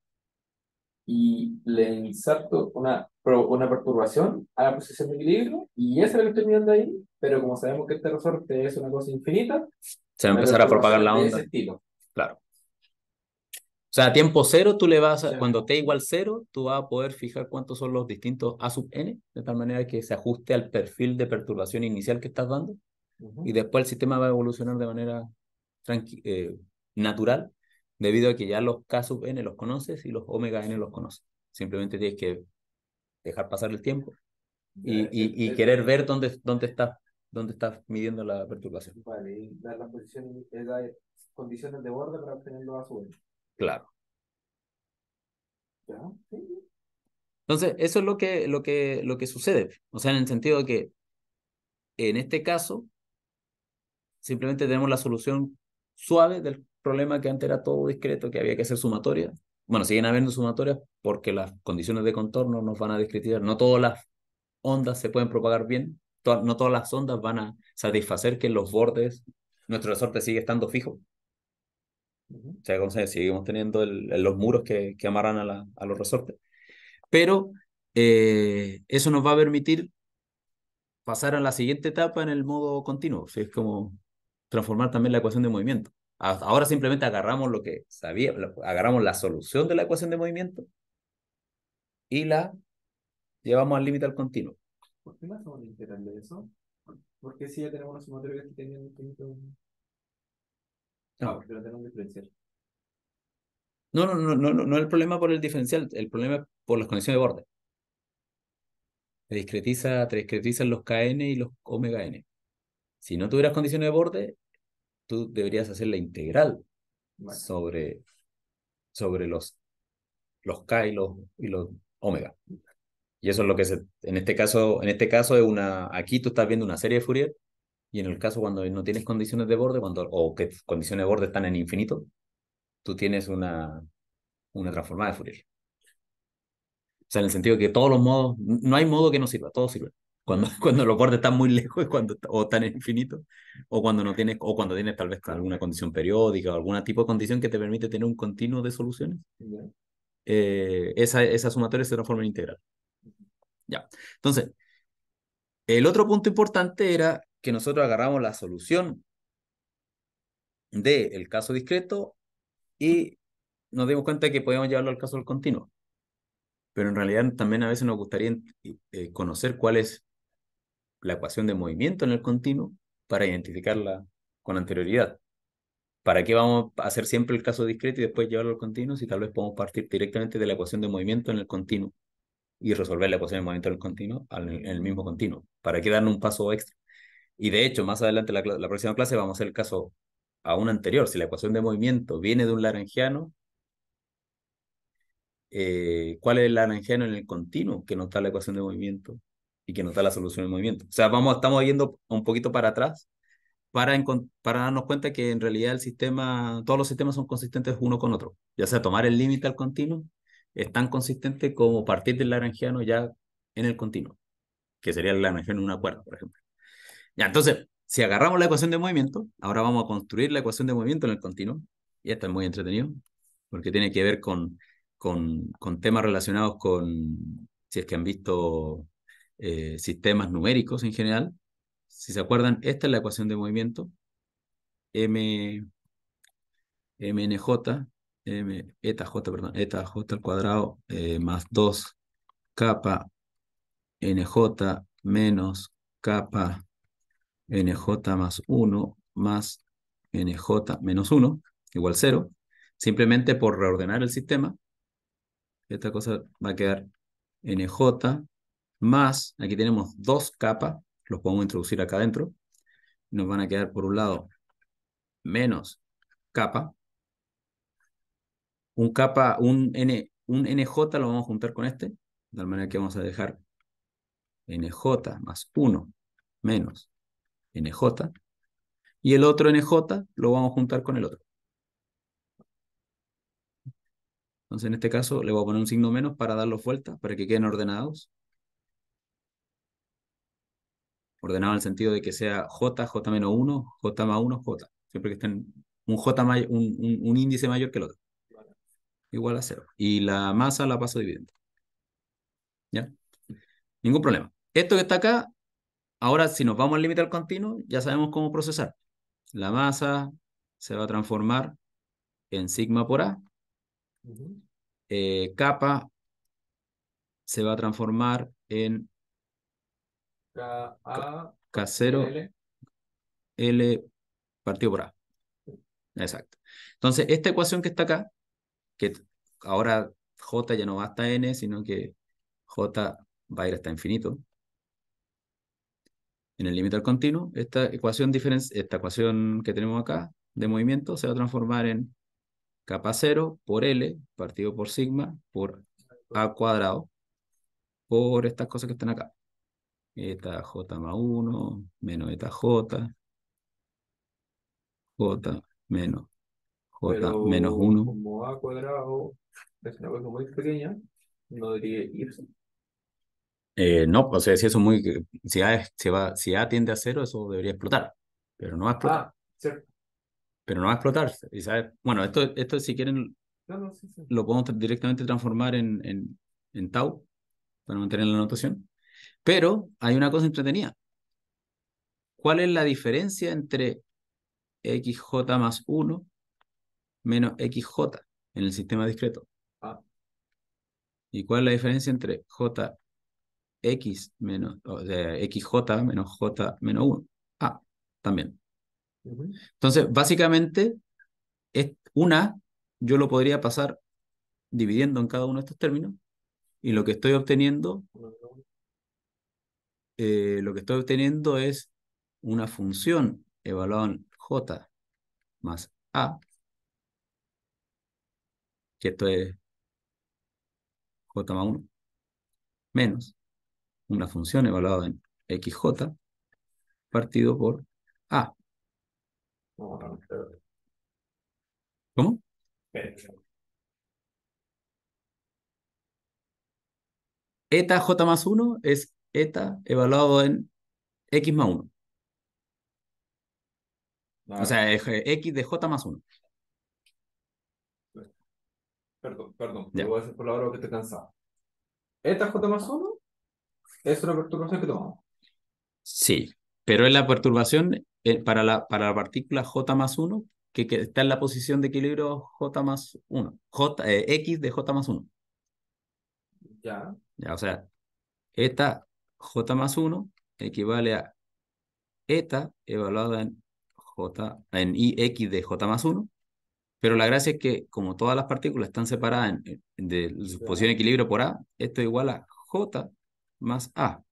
y le inserto una, una perturbación a la posición de equilibrio y esa es lo que estoy mirando ahí, pero como sabemos que este resorte es una cosa infinita, se va a empezar a propagar la onda. Claro. O sea, a tiempo cero tú le vas, cuando t igual cero, tú vas a poder fijar cuántos son los distintos A sub n, de tal manera que se ajuste al perfil de perturbación inicial que estás dando, y después el sistema va a evolucionar de manera eh, natural, debido a que ya los K sub n los conoces y los omega n los conoces. Simplemente tienes que dejar pasar el tiempo y, y, querer ver dónde, dónde estás dónde estás midiendo la perturbación. Vale, y dar las eh, condiciones de borde para obtener los A sub n. Claro. Entonces, eso es lo que, lo que, lo que sucede. O sea, en el sentido de que en este caso, simplemente tenemos la solución suave del problema que antes era todo discreto, que había que hacer sumatoria. Bueno, siguen habiendo sumatorias porque las condiciones de contorno nos van a discretizar. No todas las ondas se pueden propagar bien, no todas las ondas van a satisfacer que los bordes, nuestro resorte sigue estando fijo. O sea, como seguimos teniendo el, los muros que, que amarran a, la, a, los resortes. Pero eh, eso nos va a permitir pasar a la siguiente etapa en el modo continuo. es como transformar también la ecuación de movimiento. Ahora simplemente agarramos lo que sabíamos, agarramos la solución de la ecuación de movimiento y la llevamos al límite al continuo. ¿Por qué no estamos integrando eso? Porque si ya tenemos unos sumatorio que tienen no. no tengo un diferencial. No, no, no, no, no, no es el problema por el diferencial, el problema es por las condiciones de borde. Te discretiza, te discretizan los KN y los omega N. Si no tuvieras condiciones de borde, tú deberías hacer la integral sobre, sobre los, los K y los, y los omega. Y eso es lo que se, en este caso, en este caso es una, aquí tú estás viendo una serie de Fourier y en el caso cuando no tienes condiciones de borde, cuando, o que condiciones de borde están en infinito, tú tienes una, una transformada de Fourier. O sea, en el sentido que todos los modos, no hay modo que no sirva, todo sirve. Cuando, cuando los bordes están muy lejos cuando, o están en infinito, o cuando no tienes, o cuando tienes tal vez alguna condición periódica o algún tipo de condición que te permite tener un continuo de soluciones, eh, esa, esa sumatoria se transforma en integral. Ya. Entonces, el otro punto importante era que nosotros agarramos la solución del el caso discreto y nos dimos cuenta que podíamos llevarlo al caso del continuo. Pero en realidad también a veces nos gustaría eh, conocer cuál es la ecuación de movimiento en el continuo para identificarla con anterioridad. ¿Para qué vamos a hacer siempre el caso discreto y después llevarlo al continuo si tal vez podemos partir directamente de la ecuación de movimiento en el continuo y resolver la ecuación de movimiento en el continuo en el mismo continuo? ¿Para qué darnos un paso extra? Y de hecho, más adelante la, la próxima clase vamos a hacer el caso a un anterior. Si la ecuación de movimiento viene de un laranjiano, eh, cuál es el laranjiano en el continuo que nos da la ecuación de movimiento y que nos da la solución del movimiento. O sea, vamos, estamos yendo un poquito para atrás para, para darnos cuenta que en realidad el sistema, todos los sistemas son consistentes uno con otro. Ya sea tomar el límite al continuo es tan consistente como partir del laranjiano ya en el continuo, que sería el laranjiano en una cuerda, por ejemplo. Ya, entonces, si agarramos la ecuación de movimiento, ahora vamos a construir la ecuación de movimiento en el continuo. Y esto es muy entretenido, porque tiene que ver con, con, con temas relacionados con, si es que han visto eh, sistemas numéricos en general. Si se acuerdan, esta es la ecuación de movimiento. M, MNJ, M, eta J, perdón, eta J al cuadrado eh, más 2 kappa NJ menos kappa nj más 1 más nj menos 1 igual 0. Simplemente por reordenar el sistema, esta cosa va a quedar nj más, aquí tenemos dos capas, los podemos introducir acá adentro. Nos van a quedar por un lado menos capa. Un capa, un n, un nj lo vamos a juntar con este, de tal manera que vamos a dejar nj más 1 menos NJ, y el otro NJ lo vamos a juntar con el otro. Entonces en este caso le voy a poner un signo menos para darlo vueltas, para que queden ordenados. Ordenado en el sentido de que sea J, J-1, menos J más 1, J. Siempre que estén un, J un, índice mayor que el otro. Igual a 0. Y la masa la paso dividiendo. ¿Ya? Ningún problema. Esto que está acá Ahora, si nos vamos al límite al continuo, ya sabemos cómo procesar. La masa se va a transformar en sigma por A. Eh, kappa se va a transformar en K, 0 L partido por A. Exacto. Entonces, esta ecuación que está acá, que ahora J ya no va hasta N, sino que J va a ir hasta infinito en el límite al continuo, esta ecuación, esta ecuación que tenemos acá de movimiento se va a transformar en k 0 por L partido por sigma por A cuadrado por estas cosas que están acá. Eta J más 1 menos eta J. J menos J menos 1. Como A cuadrado es una cosa muy pequeña, no diría irse. Eh, no, pues, o sea, si eso muy, eh, si A, si A tiende a cero, eso debería explotar, pero no va a explotar. Ah, pero no va a explotar. bueno, esto, esto si quieren, lo podemos directamente transformar en, en, tau para mantener la notación. Pero hay una cosa entretenida. ¿Cuál es la diferencia entre xj más 1 menos xj en el sistema discreto? Ah. ¿Y cuál es la diferencia entre j x menos, o xj menos j menos 1. A ah, también. Entonces, básicamente, es una yo lo podría pasar dividiendo en cada uno de estos términos y lo que estoy obteniendo eh, lo que estoy obteniendo es una función evaluada en j más a que esto es j más 1 menos una función evaluada en xj partido por a. ¿Cómo? Eta j más 1 es eta evaluado en x más 1. O sea, x de j más 1. Perdón, perdón. Te voy a decir por la hora que te cansaba. ¿Eta j más 1? es una perturbación que tomamos. Sí, pero es la perturbación eh, para, la, para la partícula J más 1, que, está en la posición de equilibrio J más 1, J, eh, X de J más 1. Ya. ya. O sea, esta J más 1 equivale a eta evaluada en J, en IX de J más 1. Pero la gracia es que, como todas las partículas están separadas de su posición de equilibrio por A, esto es igual a J más A.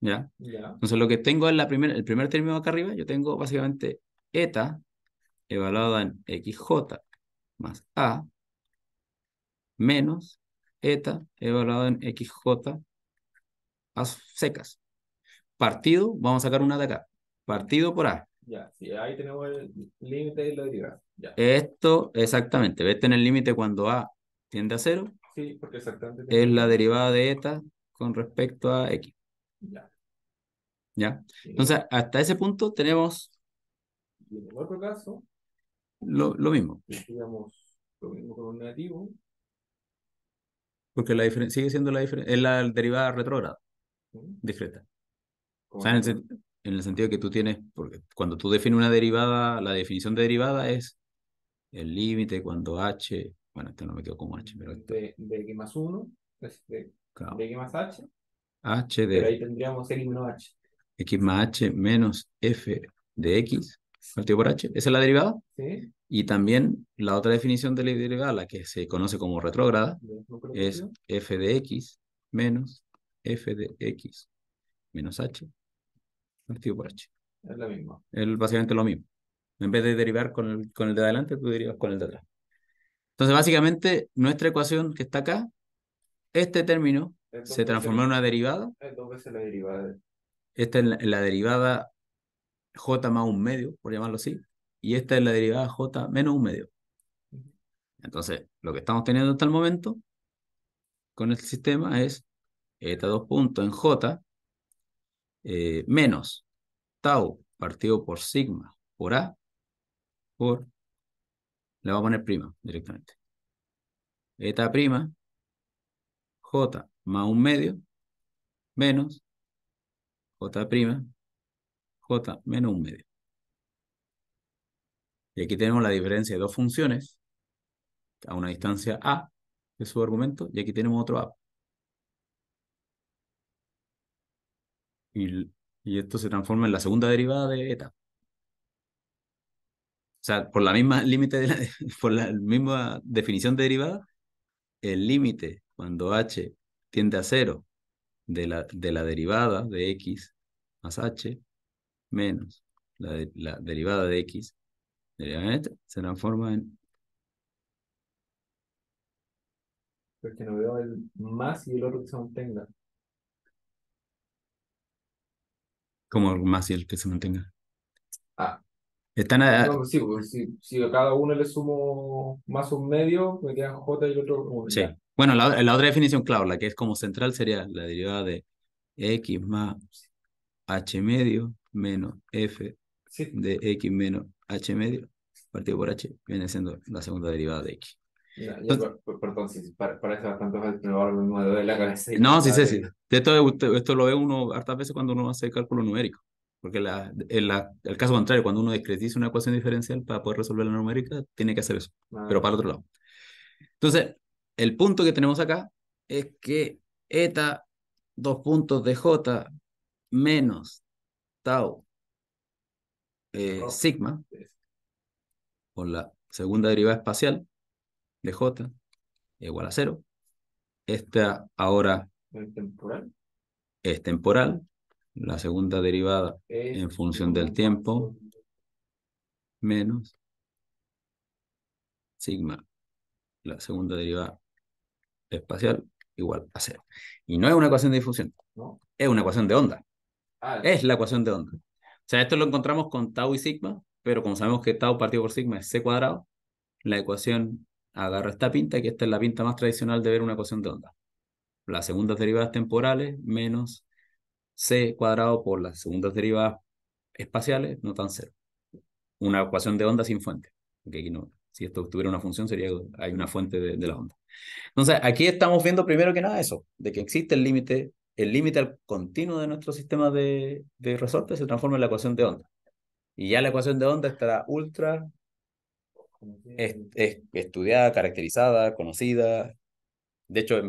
¿Ya? Entonces lo que tengo en la primera el primer término acá arriba, yo tengo básicamente eta evaluada en xj más a menos eta evaluada en xj a secas. Partido, vamos a sacar una de acá. Partido por a. Ya, ahí tenemos el límite y la derivada. Esto, exactamente. Vete en el límite cuando a tiende a cero es la derivada de eta con respecto a x. Ya. Eh, Entonces, hasta ese punto tenemos... en caso... Lo, mismo. lo mismo con un negativo. Porque la sigue siendo la diferencia... Es la derivada retrógrada. Discreta. en el, sentido que tú tienes... Porque cuando tú defines una derivada, la definición de derivada es el límite cuando h bueno, este no me quedo como H, pero este. De, X más 1, este, de, X más H. H de. Pero ahí tendríamos X menos H. X más H menos F de X partido por H. Esa es la derivada. Sí. Y también la otra definición de la derivada, la que se conoce como retrógrada, es f de x menos f de x menos h partido por h. Es lo mismo. Es básicamente lo mismo. En vez de derivar con el, con el de adelante, tú derivas con el de atrás. Entonces, básicamente, nuestra ecuación que está acá, este término se transformó en una derivada. la derivada. Esta es la, derivada j más un medio, por llamarlo así, y esta es la derivada j menos un medio. Entonces, lo que estamos teniendo hasta el momento con el sistema es eta este dos puntos en j eh, menos tau partido por sigma por a por le voy a poner prima directamente. Eta prima, J más un medio, menos J prima, J menos un medio. Y aquí tenemos la diferencia de dos funciones a una distancia A de su argumento, y aquí tenemos otro A. Y, y esto se transforma en la segunda derivada de eta sea, por la misma límite, de por la misma definición de derivada, el límite cuando h tiende a cero de la, de la derivada de x más h menos la, la derivada de x se transforma en... Porque no veo el más y el otro que se mantenga. ¿Cómo el más y el que se mantenga? Ah, sí, pues, si, a cada uno le sumo más un medio, me quedan J y otro. Bueno, la, otra definición, claro, la que es como central sería la derivada de x más h medio menos f de x menos h medio partido por h, viene siendo la segunda derivada de x. perdón, si para, bastante fácil, me mismo la cabeza. No, sí, sí, sí. Esto, esto lo ve uno hartas veces cuando uno hace cálculo numérico. Porque en el caso contrario, cuando uno discretiza una ecuación diferencial para poder resolver la numérica, tiene que hacer eso, pero para el otro lado. Entonces, el punto que tenemos acá es que eta, dos puntos de j, menos tau, eh, sigma, por la segunda derivada espacial de j, igual a cero. Esta ahora... ¿Es temporal? Es temporal la segunda derivada en función del tiempo menos sigma, la segunda derivada espacial igual a cero. Y no es una ecuación de difusión, es una ecuación de onda. Ah, es la ecuación de onda. O sea, esto lo encontramos con tau y sigma, pero como sabemos que tau partido por sigma es c cuadrado, la ecuación agarra esta pinta, que esta es la pinta más tradicional de ver una ecuación de onda. Las segundas derivadas temporales menos c cuadrado por las segundas derivadas espaciales, no tan cero. Una ecuación de onda sin fuente. Okay, no, si esto tuviera una función, sería hay una fuente de, la onda. Entonces, aquí estamos viendo primero que nada eso, de que existe el límite, el límite al continuo de nuestro sistema de, de resorte se transforma en la ecuación de onda. Y ya la ecuación de onda estará ultra estudiada, caracterizada, conocida. De hecho,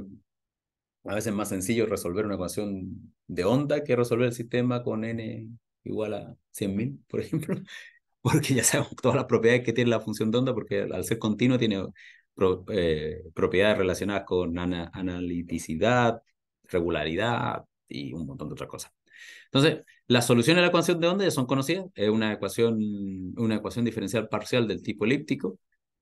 a veces es más sencillo resolver una ecuación de onda que resolver el sistema con n igual a 100.000, por ejemplo, porque ya sabemos todas las propiedades que tiene la función de onda, porque al ser continuo tiene eh, propiedades relacionadas con analiticidad, regularidad y un montón de otras cosas. Entonces, las soluciones a la ecuación de onda ya son conocidas. Es una ecuación, una ecuación diferencial parcial del tipo elíptico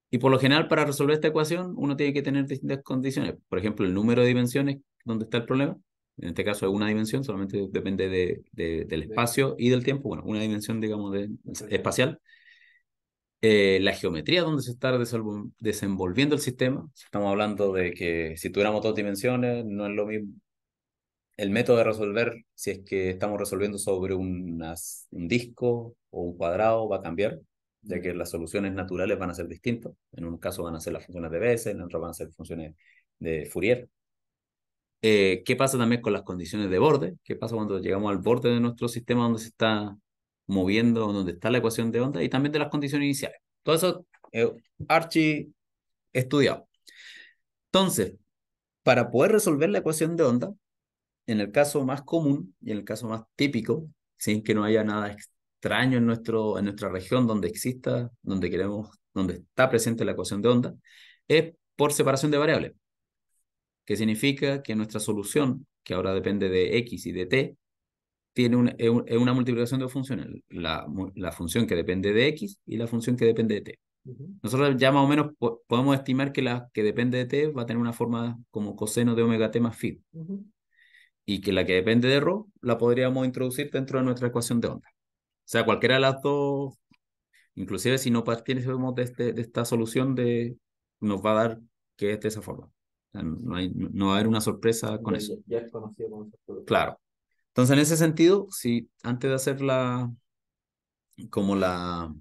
y por lo general, para resolver esta ecuación, uno tiene que tener distintas condiciones. Por ejemplo, el número de dimensiones donde está el problema. En este caso es una dimensión, solamente depende de, del espacio y del tiempo. Bueno, una dimensión, digamos, de, espacial. Eh, la geometría donde se está desenvolviendo el sistema. Estamos hablando de que si tuviéramos dos dimensiones, no es lo mismo. El método de resolver, si es que estamos resolviendo sobre un disco o un cuadrado, va a cambiar ya que las soluciones naturales van a ser distintas. En un caso van a ser las funciones de Bessel, en otro van a ser funciones de Fourier. Eh, ¿Qué pasa también con las condiciones de borde? ¿Qué pasa cuando llegamos al borde de nuestro sistema donde se está moviendo, donde está la ecuación de onda? Y también de las condiciones iniciales. Todo eso, eh, archi estudiado. Entonces, para poder resolver la ecuación de onda, en el caso más común y en el caso más típico, sin que no haya nada extraño en, nuestro, en nuestra región donde exista, donde queremos, donde está presente la ecuación de onda, es por separación de variables, que significa que nuestra solución, que ahora depende de x y de t, tiene una, es una multiplicación de funciones, la, la, función que depende de x y la función que depende de t. Nosotros ya más o menos podemos estimar que la que depende de t va a tener una forma como coseno de omega t más phi. Y que la que depende de rho la podríamos introducir dentro de nuestra ecuación de onda. O sea, cualquiera de las dos, inclusive si no partimos de, este, de esta solución, de, nos va a dar que es de esa forma. no, va a haber una sorpresa con eso. Ya es conocido como Claro. Entonces, en ese sentido, si antes de hacer la, como la,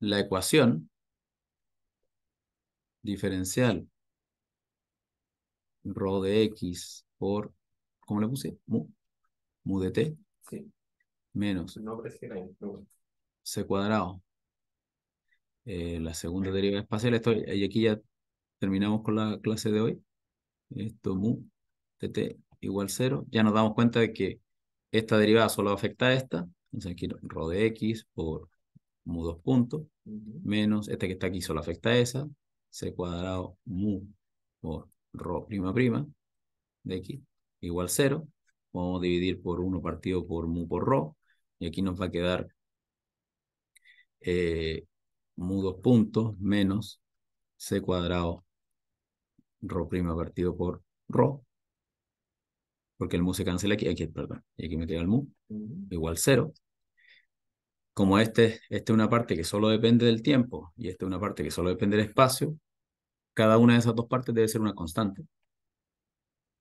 la ecuación diferencial rho de x por, ¿cómo le puse? Mu mu de t Menos. C cuadrado. Eh, la segunda derivada espacial. Esto, y aquí ya terminamos con la clase de hoy. Esto mu t igual 0. Ya nos damos cuenta de que esta derivada solo afecta a esta. Entonces aquí rho de x por mu dos puntos. Menos este que está aquí solo afecta a esa. C cuadrado mu por ro prima prima de x igual 0 a dividir por 1 partido por mu por rho, y aquí nos va a quedar eh, mu dos puntos menos c cuadrado rho prima partido por rho, porque el mu se cancela aquí, aquí perdón, y aquí me queda el mu, igual 0. Como este, este, es una parte que solo depende del tiempo y esta es una parte que solo depende del espacio, cada una de esas dos partes debe ser una constante.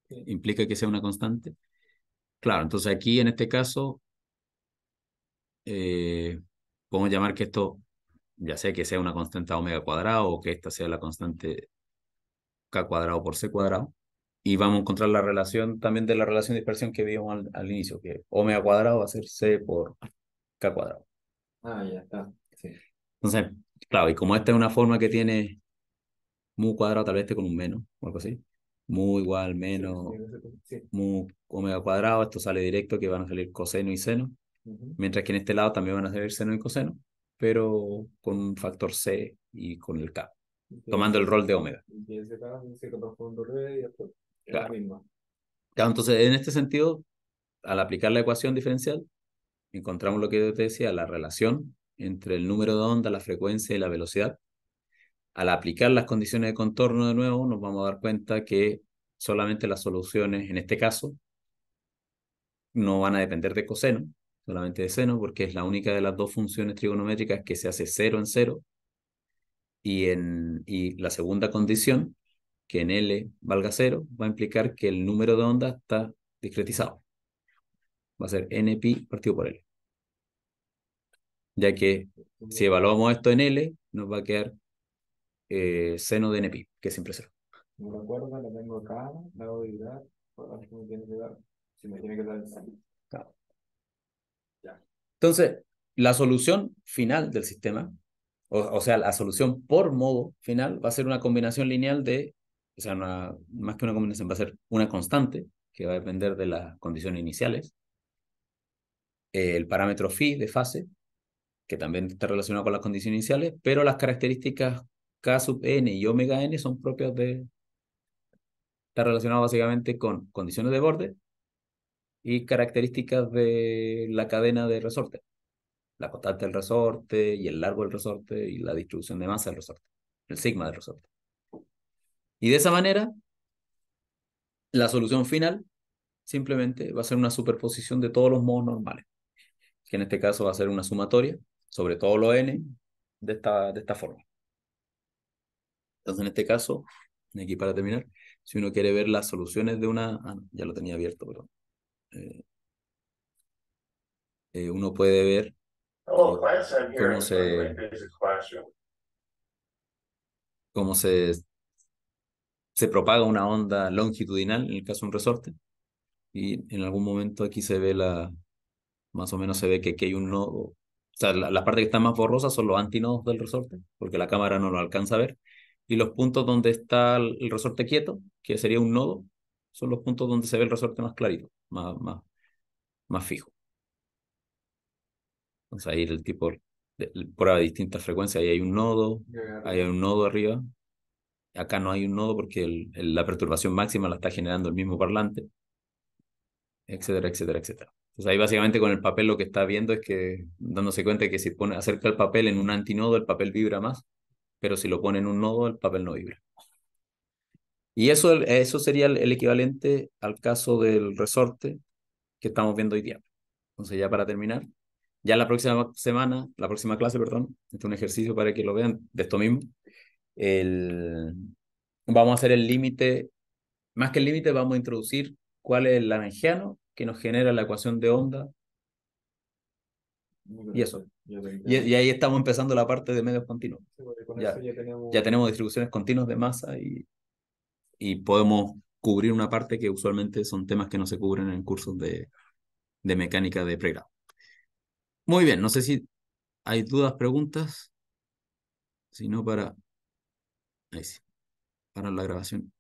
Implica que sea una constante Claro, entonces aquí en este caso, eh, podemos llamar que esto, ya sea que sea una constante omega cuadrado o que esta sea la constante k cuadrado por c cuadrado, y vamos a encontrar la relación también de la relación de dispersión que vimos al, inicio, que omega cuadrado va a ser c por k cuadrado. Ah, ya está. Entonces, claro, y como esta es una forma que tiene mu cuadrado, tal vez este con un menos o algo así, mu igual menos mu omega cuadrado, esto sale directo que van a salir coseno y seno, mientras que en este lado también van a salir seno y coseno, pero con un factor C y con el K, tomando el rol de omega. entonces en este sentido, al aplicar la ecuación diferencial, encontramos lo que yo te decía, la relación entre el número de onda, la frecuencia y la velocidad, al aplicar las condiciones de contorno de nuevo, nos vamos a dar cuenta que solamente las soluciones, en este caso, no van a depender de coseno, solamente de seno, porque es la única de las dos funciones trigonométricas que se hace cero en cero. Y, en, la segunda condición, que en L valga cero, va a implicar que el número de onda está discretizado. Va a ser pi partido por L. Ya que si evaluamos esto en L, nos va a quedar eh, seno de NP, que siempre cero. No me la tengo acá, la voy a me tiene que dar, si me tiene que dar el ya. Entonces, la solución final del sistema, o, sea, la solución por modo final, va a ser una combinación lineal de, o sea, más que una combinación, va a ser una constante, que va a depender de las condiciones iniciales, eh, el parámetro phi de fase, que también está relacionado con las condiciones iniciales, pero las características K sub n y omega n son propias de... Está relacionado básicamente con condiciones de borde y características de la cadena de resorte. La constante del resorte y el largo del resorte y la distribución de masa del resorte. El sigma del resorte. Y de esa manera, la solución final simplemente va a ser una superposición de todos los modos normales, que en este caso va a ser una sumatoria sobre todo los n de esta, de esta forma. Entonces, en este caso, aquí para terminar, si uno quiere ver las soluciones de una... Ah, ya lo tenía abierto, pero eh, eh, uno puede ver oh, cómo se... Cómo se, se propaga una onda longitudinal, en el caso de un resorte. Y en algún momento aquí se ve la... Más o menos se ve que aquí hay un nodo o sea, las la parte que está más borrosas son los antinodos del resorte, porque la cámara no lo alcanza a ver, y los puntos donde está el, resorte quieto, que sería un nodo, son los puntos donde se ve el resorte más clarito, más, más, más fijo. Entonces ahí el tipo por prueba distintas frecuencias, ahí hay un nodo, ahí hay un nodo arriba. Acá no hay un nodo porque la perturbación máxima la está generando el mismo parlante, etcétera, etcétera, etcétera. Entonces ahí básicamente con el papel lo que está viendo es que dándose cuenta que si pone, acerca el papel en un antinodo, el papel vibra más pero si lo ponen en un nodo, el papel no vibra. Y eso, eso sería el, equivalente al caso del resorte que estamos viendo hoy día. Entonces, ya para terminar, ya la próxima semana, la próxima clase, perdón, este es un ejercicio para que lo vean de esto mismo. vamos a hacer el límite, más que el límite, vamos a introducir cuál es el laranjiano que nos genera la ecuación de onda y eso. Y, ahí estamos empezando la parte de medios continuos. ya, tenemos... distribuciones continuas de masa y, podemos cubrir una parte que usualmente son temas que no se cubren en cursos de, mecánica de pregrado. Muy bien, no sé si hay dudas, preguntas. Si no, para... para la grabación.